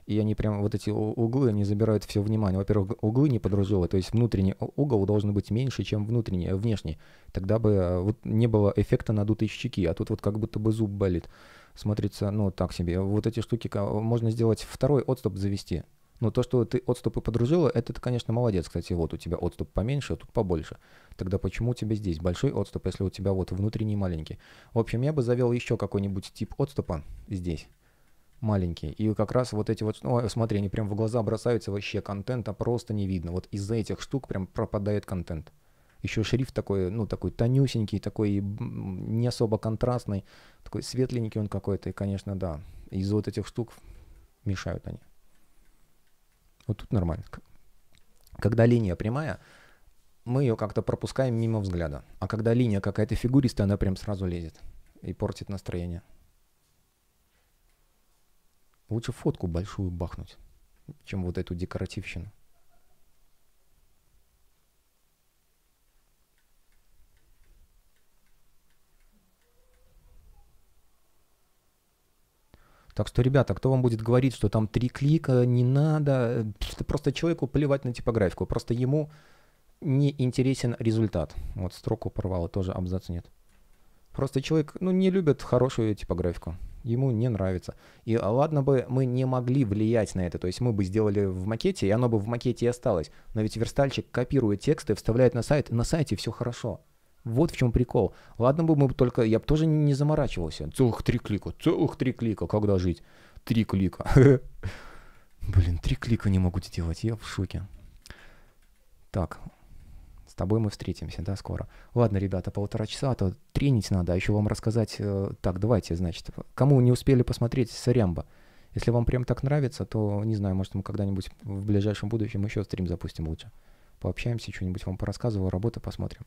и они прям вот эти углы, они забирают все внимание. Во-первых, углы не подружила, то есть внутренний угол должен быть меньше, чем внутренний, э, внешний. Тогда бы э, вот не было эффекта надутой щеки, а тут вот как будто бы зуб болит. Смотрится, ну, так себе. Вот эти штуки можно сделать второй отступ завести. Ну то, что ты отступы подружила, это ты, конечно, молодец. Кстати, вот у тебя отступ поменьше, а тут побольше. Тогда почему у тебя здесь большой отступ, если у тебя вот внутренний маленький? В общем, я бы завел еще какой-нибудь тип отступа здесь маленький. И как раз вот эти вот, ну, смотри, они прям в глаза бросаются, вообще контента просто не видно. Вот из-за этих штук прям пропадает контент. Еще шрифт такой, ну, такой тонюсенький, такой не особо контрастный, такой светленький он какой-то. И, конечно, да, из-за вот этих штук мешают они. Вот тут нормально. Когда линия прямая, мы ее как-то пропускаем мимо взгляда. А когда линия какая-то фигуристая, она прям сразу лезет и портит настроение. Лучше фотку большую бахнуть, чем вот эту декоративщину. Так что, ребята, кто вам будет говорить, что там три клика не надо, э, просто человеку плевать на типографику, просто ему не интересен результат. Вот строку порвало, тоже абзац нет. Просто человек, ну, не любит хорошую типографику. Ему не нравится. И а, ладно бы мы не могли влиять на это, то есть мы бы сделали в макете, и оно бы в макете и осталось. Но ведь верстальщик копирует тексты, вставляет на сайт, на сайте все хорошо. Вот в чем прикол. Ладно бы мы только, я бы тоже не заморачивался. Целых три клика, целых три клика, когда жить? Три клика. [LAUGHS] Блин, три клика не могу сделать, я в шоке. Так, с тобой мы встретимся, да, скоро. Ладно, ребята, полтора часа, а то тренить надо, а еще вам рассказать. Э, так, давайте, значит, кому не успели посмотреть Сарямба, если вам прям так нравится, то, не знаю, может, мы когда-нибудь в ближайшем будущем еще стрим запустим лучше. Пообщаемся, что-нибудь вам порассказываю, работы посмотрим.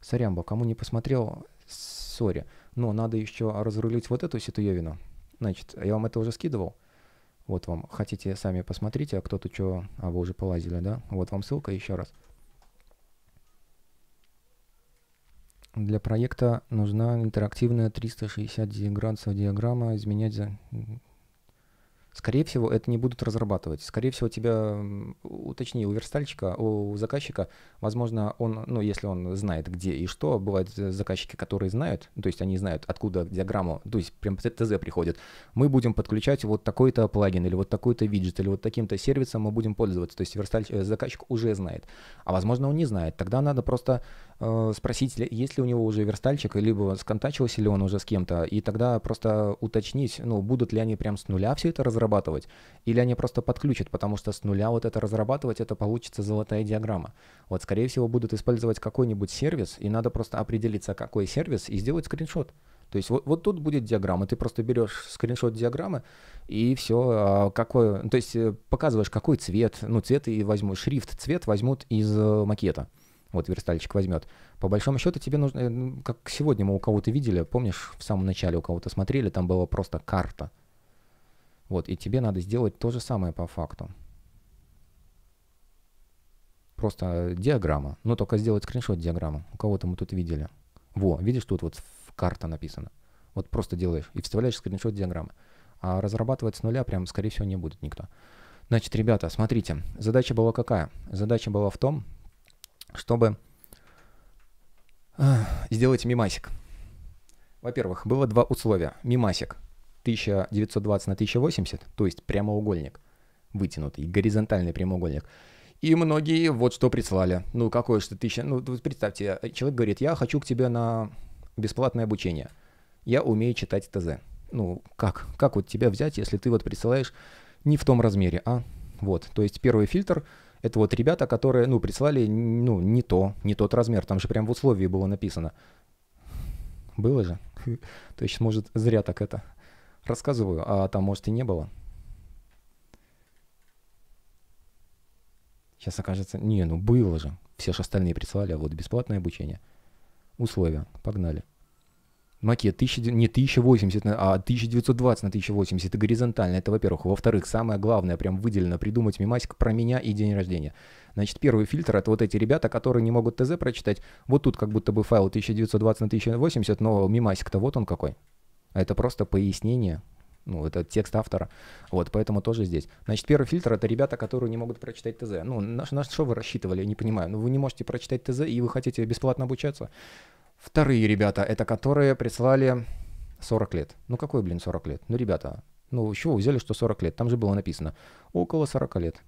Сорямба, кому не посмотрел, сори. Но надо еще разрулить вот эту ситуевину. Значит, я вам это уже скидывал. Вот вам. Хотите, сами посмотрите, а кто-то что... А, вы уже полазили, да? Вот вам ссылка еще раз. Для проекта нужна интерактивная 360 градусов диаграмма. Изменять за... Скорее всего, это не будут разрабатывать. Скорее всего, тебя, уточни, у верстальщика, у заказчика, возможно, он, ну, если он знает, где и что, бывают э, заказчики, которые знают, то есть они знают, откуда диаграмму, то есть прям ТЗ приходит. Мы будем подключать вот такой-то плагин или вот такой-то виджет или вот таким-то сервисом мы будем пользоваться. То есть верстальщик, э, заказчик уже знает. А возможно, он не знает. Тогда надо просто э, спросить, есть ли у него уже верстальщик, либо сконтачивался ли он уже с кем-то, и тогда просто уточнить, ну, будут ли они прям с нуля все это разрабатывать, разрабатывать, или они просто подключат, потому что с нуля вот это разрабатывать, это получится золотая диаграмма. Вот, скорее всего, будут использовать какой-нибудь сервис, и надо просто определиться, какой сервис, и сделать скриншот. То есть вот, вот тут будет диаграмма, ты просто берешь скриншот диаграммы и все, а, какой, то есть э, показываешь, какой цвет, ну цвет и возьму, шрифт, цвет возьмут из э, макета. Вот верстальщик возьмет. По большому счету тебе нужно, э, ну, как сегодня мы у кого-то видели, помнишь, в самом начале у кого-то смотрели, там была просто карта, вот, и тебе надо сделать то же самое по факту. Просто э, диаграмма, ну только сделать скриншот диаграммы. У кого-то мы тут видели. Во, видишь, тут вот карта написана. Вот просто делаешь и вставляешь скриншот диаграммы. А разрабатывать с нуля прям, скорее всего, не будет никто. Значит, ребята, смотрите, задача была какая? Задача была в том, чтобы э, сделать мимасик. Во-первых, было два условия. Мимасик. 1920 на 1080, то есть прямоугольник вытянутый, горизонтальный прямоугольник. И многие вот что прислали. Ну, какое что ты тысяча... Ну, вот представьте, человек говорит, я хочу к тебе на бесплатное обучение. Я умею читать ТЗ. Ну, как? Как вот тебя взять, если ты вот присылаешь не в том размере, а вот. То есть первый фильтр — это вот ребята, которые, ну, прислали, ну, не то, не тот размер. Там же прям в условии было написано. Было же? [LAUGHS] То есть, может, зря так это Рассказываю, а там, может, и не было. Сейчас окажется, не, ну было же. Все же остальные прислали, а вот бесплатное обучение. Условия, погнали. Макет 1000, не 1080, а 1920 на 1080 Это горизонтально, это во-первых. Во-вторых, самое главное, прям выделено придумать мемасик про меня и день рождения. Значит, первый фильтр — это вот эти ребята, которые не могут ТЗ прочитать. Вот тут как будто бы файл 1920 на 1080, но мемасик-то вот он какой. А это просто пояснение, ну, это текст автора. Вот, поэтому тоже здесь. Значит, первый фильтр — это ребята, которые не могут прочитать ТЗ. Ну, на, на что вы рассчитывали, я не понимаю. Ну, вы не можете прочитать ТЗ, и вы хотите бесплатно обучаться. Вторые ребята — это которые прислали 40 лет. Ну, какой, блин, 40 лет? Ну, ребята, ну, с чего вы взяли, что 40 лет? Там же было написано «около 40 лет».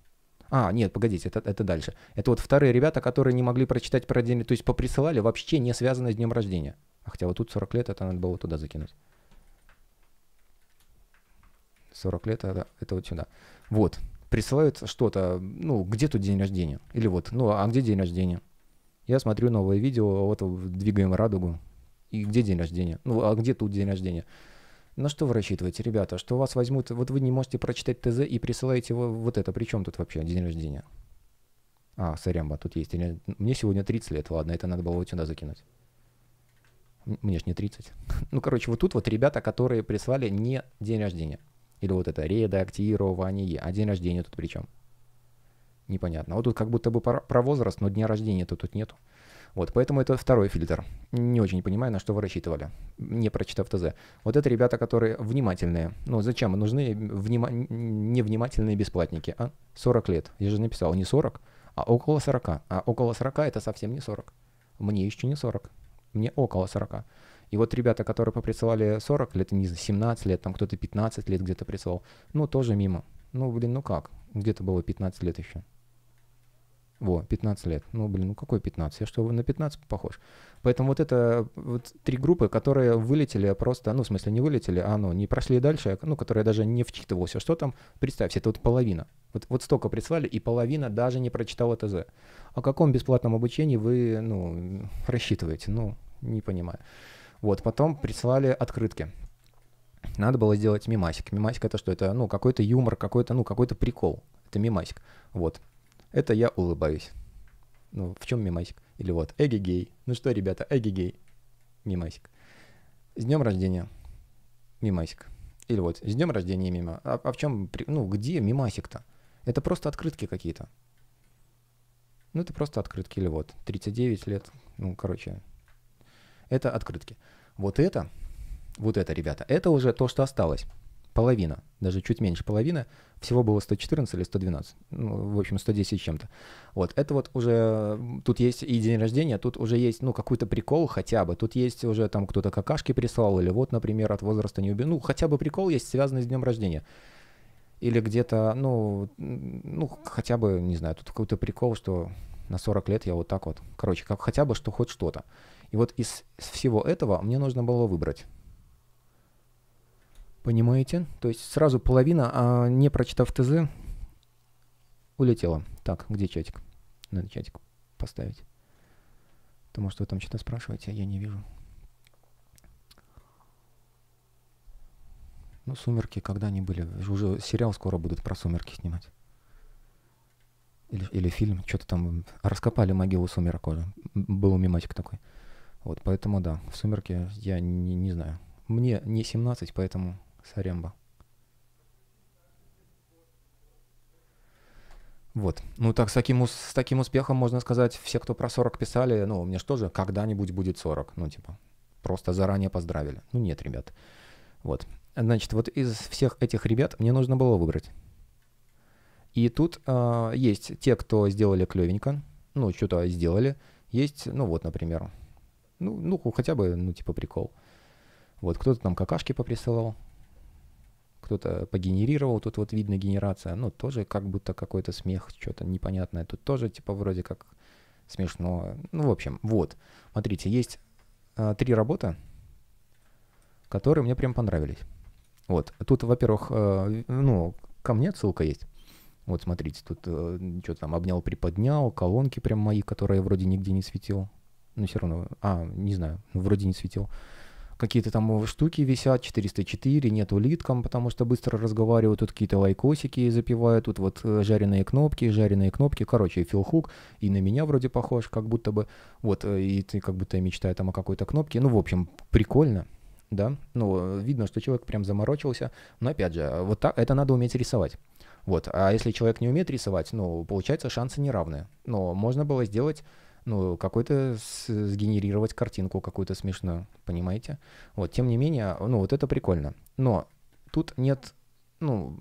А, нет, погодите, это, это дальше. Это вот вторые ребята, которые не могли прочитать про день, то есть поприсылали вообще не связанное с днем рождения. хотя вот тут 40 лет, это надо было туда закинуть. 40 лет, это, это вот сюда. Вот, присылают что-то, ну, где тут день рождения? Или вот, ну, а где день рождения? Я смотрю новое видео, вот двигаем радугу. И где день рождения? Ну, а где тут день рождения? На что вы рассчитываете, ребята? Что вас возьмут? Вот вы не можете прочитать ТЗ и присылаете его вот это. Причем тут вообще день рождения? А, сорямба, тут есть. Мне сегодня 30 лет, ладно, это надо было вот сюда закинуть. Мне ж не 30. [LAUGHS] Ну, короче, вот тут вот ребята, которые прислали не день рождения. Или вот это редактирование, а день рождения тут причем? Непонятно. Вот тут как будто бы про возраст, но дня рождения-то тут нету. Вот, поэтому это второй фильтр. Не очень понимаю, на что вы рассчитывали, не прочитав ТЗ. Вот это ребята, которые внимательные. Ну, зачем? Нужны внима... невнимательные бесплатники, а? 40 лет. Я же написал, не 40, а около 40. А около 40 это совсем не 40. Мне еще не 40. Мне около 40. И вот ребята, которые поприсылали 40 лет, не знаю, 17 лет, там кто-то 15 лет где-то присылал, ну, тоже мимо. Ну, блин, ну как? Где-то было 15 лет еще. Во, 15 лет. Ну, блин, ну какой 15? Я что, на 15 похож? Поэтому вот это вот три группы, которые вылетели просто, ну, в смысле, не вылетели, а ну, не прошли дальше, ну, которые даже не вчитывался, что там. Представьте, это вот половина. Вот, вот столько прислали, и половина даже не прочитала ТЗ. О каком бесплатном обучении вы, ну, рассчитываете? Ну, не понимаю. Вот, потом присылали открытки. Надо было сделать мимасик. Мимасик это что? Это, ну, какой-то юмор, какой-то, ну, какой-то прикол. Это мимасик. Вот. Это я улыбаюсь. Ну, в чем мимасик? Или вот, эги-гей. Ну что, ребята, эги-гей. Мимасик. С днем рождения. Мимасик. Или вот, с днем рождения мимо. А, а в чем, ну, где мимасик-то? Это просто открытки какие-то. Ну, это просто открытки или вот. 39 лет. Ну, короче, это открытки. Вот это, вот это, ребята, это уже то, что осталось. Половина, даже чуть меньше половины, всего было 114 или 112, ну, в общем, 110 чем-то. Вот, это вот уже, тут есть и день рождения, тут уже есть, ну, какой-то прикол хотя бы, тут есть уже там кто-то какашки прислал, или вот, например, от возраста не убил, ну, хотя бы прикол есть, связанный с днем рождения или где-то, ну, ну, хотя бы, не знаю, тут какой-то прикол, что на 40 лет я вот так вот. Короче, как хотя бы что хоть что-то. И вот из всего этого мне нужно было выбрать. Понимаете? То есть сразу половина, а не прочитав ТЗ, улетела. Так, где чатик? Надо чатик поставить. Потому что вы там что-то спрашиваете, а я не вижу. Ну, «Сумерки» когда они были? Уже сериал скоро будут про «Сумерки» снимать. Или, или фильм, что-то там раскопали могилу «Сумерок» уже. Был мематик такой. Вот, поэтому да, в «Сумерки» я не, не знаю. Мне не 17, поэтому Саремба. Вот. Ну так с таким, с таким успехом можно сказать, все, кто про 40 писали, ну мне что же, когда-нибудь будет 40. Ну типа, просто заранее поздравили. Ну нет, ребят. Вот. Значит, вот из всех этих ребят мне нужно было выбрать. И тут э, есть те, кто сделали клевенько, ну что-то сделали. Есть, ну вот, например, ну, ну хотя бы, ну, типа прикол. Вот, кто-то там какашки поприсылал, кто-то погенерировал, тут вот видно генерация, ну, тоже как будто какой-то смех, что-то непонятное, тут тоже, типа, вроде как смешно. Ну, в общем, вот. Смотрите, есть э, три работы, которые мне прям понравились. Вот, тут, во-первых, э, ну, ко мне ссылка есть. Вот, смотрите, тут э, что-то там обнял, приподнял, колонки прям мои, которые я вроде нигде не светил но ну, все равно, а, не знаю, ну, вроде не светил. Какие-то там э, штуки висят, 404, нету литкам, потому что быстро разговаривают, тут какие-то лайкосики запивают, тут вот э, жареные кнопки, жареные кнопки, короче, Фил и на меня вроде похож, как будто бы, вот, э, и ты как будто я там о какой-то кнопке, ну, в общем, прикольно, да, ну, видно, что человек прям заморочился, но, опять же, вот так, это надо уметь рисовать. Вот. А если человек не умеет рисовать, ну, получается, шансы неравные. Но можно было сделать ну, какой-то сгенерировать картинку какую-то смешную, понимаете? Вот, тем не менее, ну, вот это прикольно. Но тут нет, ну,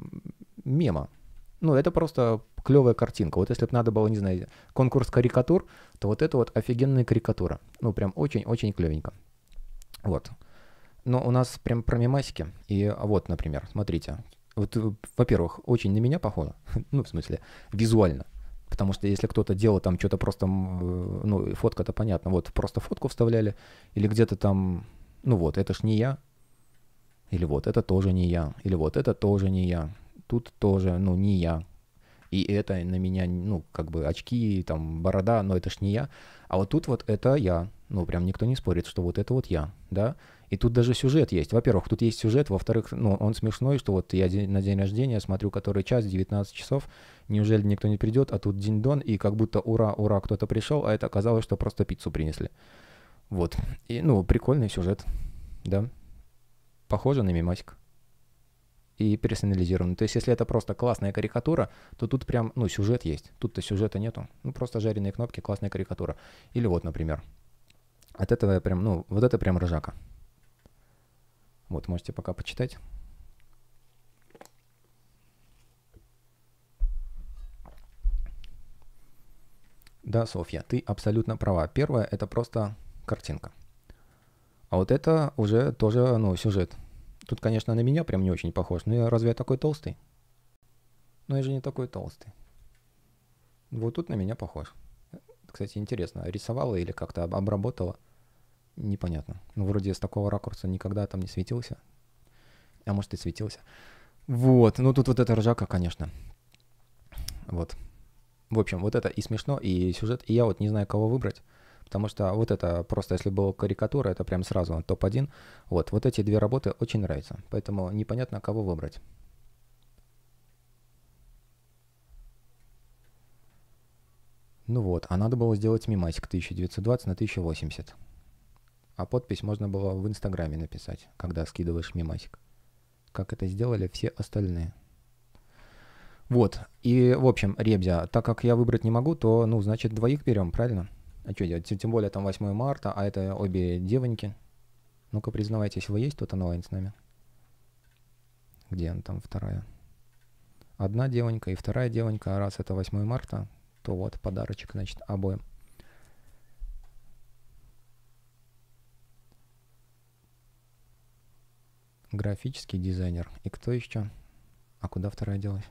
мема. Ну, это просто клевая картинка. Вот если бы надо было, не знаю, конкурс карикатур, то вот это вот офигенная карикатура. Ну, прям очень-очень клевенько. Вот. Но у нас прям про мемасики. И вот, например, смотрите. Вот, во-первых, очень на меня похоже. [LAUGHS] ну, в смысле, визуально. Потому что если кто-то делал там что-то просто, э, ну, фотка-то понятно, вот просто фотку вставляли, или где-то там, ну вот, это ж не я, или вот это тоже не я, или вот это тоже не я, тут тоже, ну, не я. И это на меня, ну, как бы очки, там, борода, но это ж не я. А вот тут вот это я. Ну, прям никто не спорит, что вот это вот я, да. И тут даже сюжет есть. Во-первых, тут есть сюжет, во-вторых, ну, он смешной, что вот я на день рождения смотрю который час, 19 часов, неужели никто не придет, а тут динь-дон, и как будто ура, ура, кто-то пришел, а это оказалось, что просто пиццу принесли. Вот. И, ну, прикольный сюжет, да. Похоже на мимасик. И персонализирован. То есть, если это просто классная карикатура, то тут прям, ну, сюжет есть. Тут-то сюжета нету. Ну, просто жареные кнопки, классная карикатура. Или вот, например. От этого прям, ну, вот это прям ржака. Вот, можете пока почитать. Да, Софья, ты абсолютно права. Первое — это просто картинка. А вот это уже тоже, ну, сюжет. Тут, конечно, на меня прям не очень похож. Но я, разве я такой толстый? Ну я же не такой толстый. Вот тут на меня похож. Кстати, интересно, рисовала или как-то обработала? Непонятно. Ну, вроде с такого ракурса никогда там не светился. А может и светился. Вот, ну тут вот эта ржака, конечно. Вот. В общем, вот это и смешно, и сюжет, и я вот не знаю, кого выбрать. Потому что вот это просто, если было карикатура, это прям сразу топ-1. Вот, вот эти две работы очень нравятся. Поэтому непонятно, кого выбрать. Ну вот, а надо было сделать мимасик 1920 на 1080. А подпись можно было в Инстаграме написать, когда скидываешь мимасик. Как это сделали все остальные. Вот. И, в общем, Ребзя, так как я выбрать не могу, то, ну, значит, двоих берем, правильно? А что делать? Тем более там 8 марта, а это обе девоньки. Ну-ка, признавайтесь, вы есть тут онлайн с нами? Где она там, вторая? Одна девонька и вторая девонька, а раз это 8 марта, то вот подарочек, значит, обоим. Графический дизайнер. И кто еще? А куда вторая делась?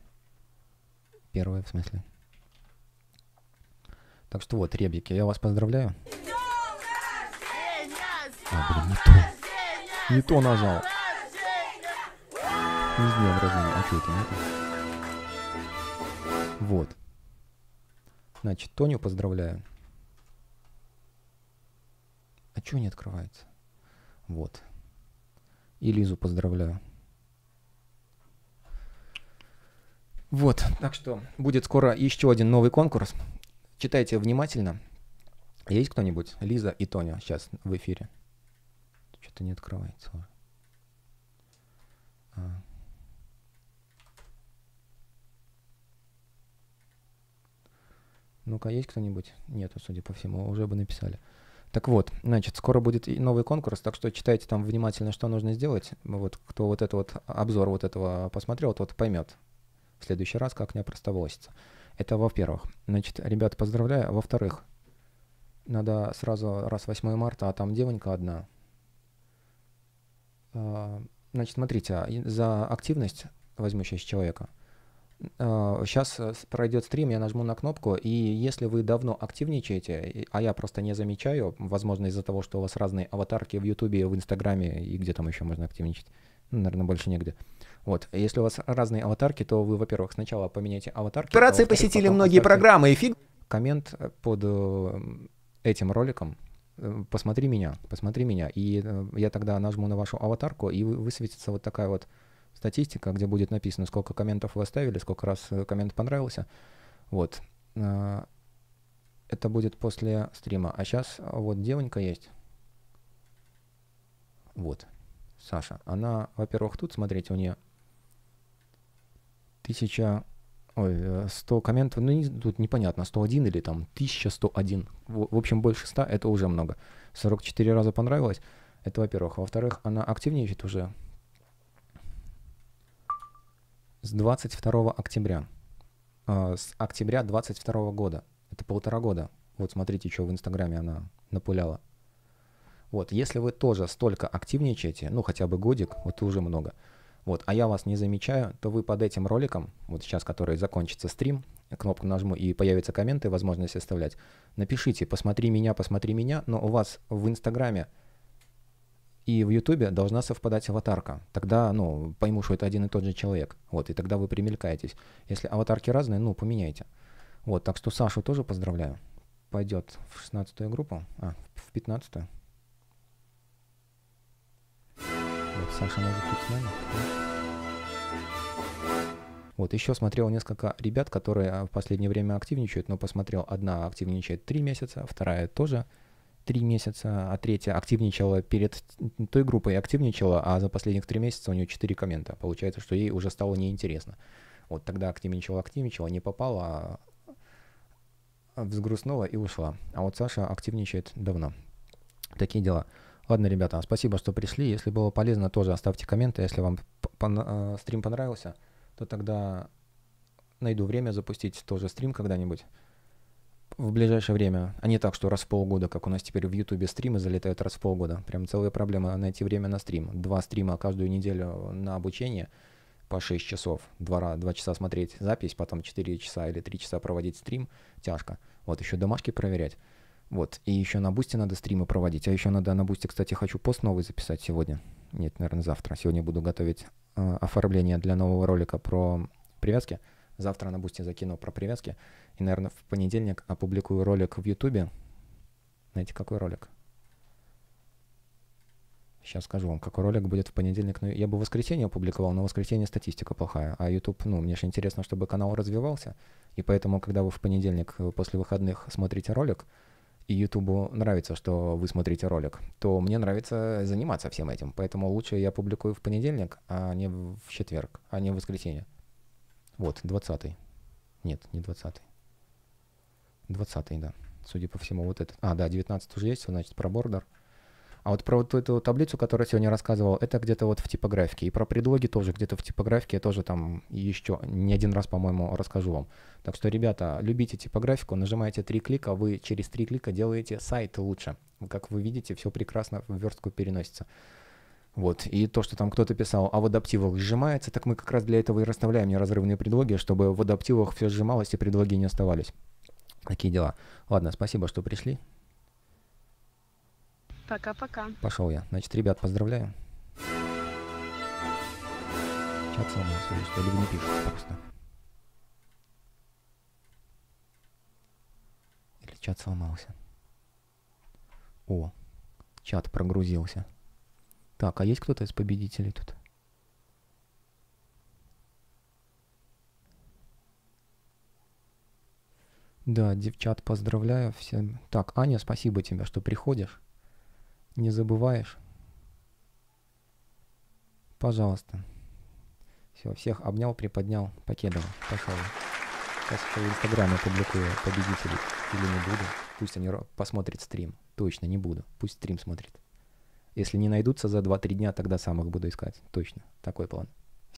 Первое, в смысле. Так что вот, ребики, я вас поздравляю. А, блин, не то. Не то нажал. Не с днем рождения. А что это, не это? Вот. Значит, Тоню поздравляю. А что не открывается? Вот. И Лизу поздравляю. Вот, так что будет скоро еще один новый конкурс. Читайте внимательно. Есть кто-нибудь? Лиза и Тоня сейчас в эфире. Что-то не открывается. А. Ну-ка, есть кто-нибудь? Нету, судя по всему, уже бы написали. Так вот, значит, скоро будет и новый конкурс, так что читайте там внимательно, что нужно сделать. Вот кто вот этот вот обзор вот этого посмотрел, вот поймет, в следующий раз, как не опростоволоситься. Это во-первых. Значит, ребят, поздравляю. Во-вторых, надо сразу, раз 8 марта, а там девонька одна. А, значит, смотрите, а, за активность возьму сейчас человека. А, сейчас э, пройдет стрим, я нажму на кнопку, и если вы давно активничаете, а я просто не замечаю, возможно, из-за того, что у вас разные аватарки в Ютубе, в Инстаграме и где там еще можно активничать, ну, наверное, больше негде. Вот. Если у вас разные аватарки, то вы, во-первых, сначала поменяйте аватарки. А Операции а посетили многие программы, и фиг... Коммент под э, этим роликом э, «Посмотри меня, посмотри меня». И э, я тогда нажму на вашу аватарку, и высветится вот такая вот статистика, где будет написано, сколько комментов вы оставили, сколько раз коммент понравился. Вот. Это будет после стрима. А сейчас вот девонька есть. Вот. Саша. Она, во-первых, тут, смотрите, у нее тысяча, Ой, 100 э, комментов, ну не, тут непонятно, 101 или там 1101. В, в общем, больше 100, это уже много. 44 раза понравилось, это во-первых. Во-вторых, она активничает уже с 22 октября. Э, с октября 22 года. Это полтора года. Вот смотрите, что в Инстаграме она напуляла. Вот, если вы тоже столько активничаете, ну хотя бы годик, вот уже много, вот, а я вас не замечаю, то вы под этим роликом, вот сейчас, который закончится стрим, кнопку нажму и появятся комменты, возможность оставлять, напишите «посмотри меня, посмотри меня», но у вас в Инстаграме и в Ютубе должна совпадать аватарка. Тогда, ну, пойму, что это один и тот же человек. Вот, и тогда вы примелькаетесь. Если аватарки разные, ну, поменяйте. Вот, так что Сашу тоже поздравляю. Пойдет в 16 группу, а, в 15 -ю. Вот, Саша, может, тут с нами? Вот, еще смотрел несколько ребят, которые а, в последнее время активничают, но посмотрел, одна активничает три месяца, вторая тоже три месяца, а третья активничала перед той группой активничала, а за последних три месяца у нее четыре коммента. Получается, что ей уже стало неинтересно. Вот тогда активничала, активничала, не попала, а, а взгрустнула и ушла. А вот Саша активничает давно. Такие дела. Ладно, ребята, спасибо, что пришли. Если было полезно, тоже оставьте комменты. Если вам э, стрим понравился, то тогда найду время запустить тоже стрим когда-нибудь в ближайшее время, а не так, что раз в полгода, как у нас теперь в Ютубе стримы залетают раз в полгода. Прям целая проблема найти время на стрим. Два стрима каждую неделю на обучение по 6 часов. Два, два часа смотреть запись, потом 4 часа или 3 часа проводить стрим. Тяжко. Вот еще домашки проверять. Вот. И еще на Бусте надо стримы проводить. А еще надо на Бусте, кстати, хочу пост новый записать сегодня. Нет, наверное, завтра. Сегодня буду готовить э, оформление для нового ролика про привязки. Завтра на Бусте закину про привязки. И, наверное, в понедельник опубликую ролик в Ютубе. Знаете, какой ролик? Сейчас скажу вам, какой ролик будет в понедельник. Ну, я бы в воскресенье опубликовал, но в воскресенье статистика плохая. А YouTube, ну, мне же интересно, чтобы канал развивался. И поэтому, когда вы в понедельник э, после выходных смотрите ролик, и Ютубу нравится, что вы смотрите ролик, то мне нравится заниматься всем этим. Поэтому лучше я публикую в понедельник, а не в четверг, а не в воскресенье. Вот, 20 -й. Нет, не 20 -й. 20 да. Судя по всему, вот этот. А, да, 19 уже есть, значит, про бордер. А вот про вот эту таблицу, которую я сегодня рассказывал, это где-то вот в типографике. И про предлоги тоже где-то в типографике я тоже там еще не один раз, по-моему, расскажу вам. Так что, ребята, любите типографику, нажимаете три клика, вы через три клика делаете сайт лучше. Как вы видите, все прекрасно в верстку переносится. Вот, и то, что там кто-то писал, а в адаптивах сжимается, так мы как раз для этого и расставляем неразрывные предлоги, чтобы в адаптивах все сжималось и предлоги не оставались. Такие дела. Ладно, спасибо, что пришли. Пока-пока. Пошел я. Значит, ребят, поздравляю. Чат сломался, что ли, не пишет просто. Или чат сломался. О, чат прогрузился. Так, а есть кто-то из победителей тут? Да, девчат, поздравляю всем. Так, Аня, спасибо тебе, что приходишь не забываешь. Пожалуйста. Все, всех обнял, приподнял, покедовал. Пошел. Сейчас в Инстаграме публикую победителей или не буду. Пусть они посмотрят стрим. Точно, не буду. Пусть стрим смотрит. Если не найдутся за 2-3 дня, тогда самых буду искать. Точно. Такой план.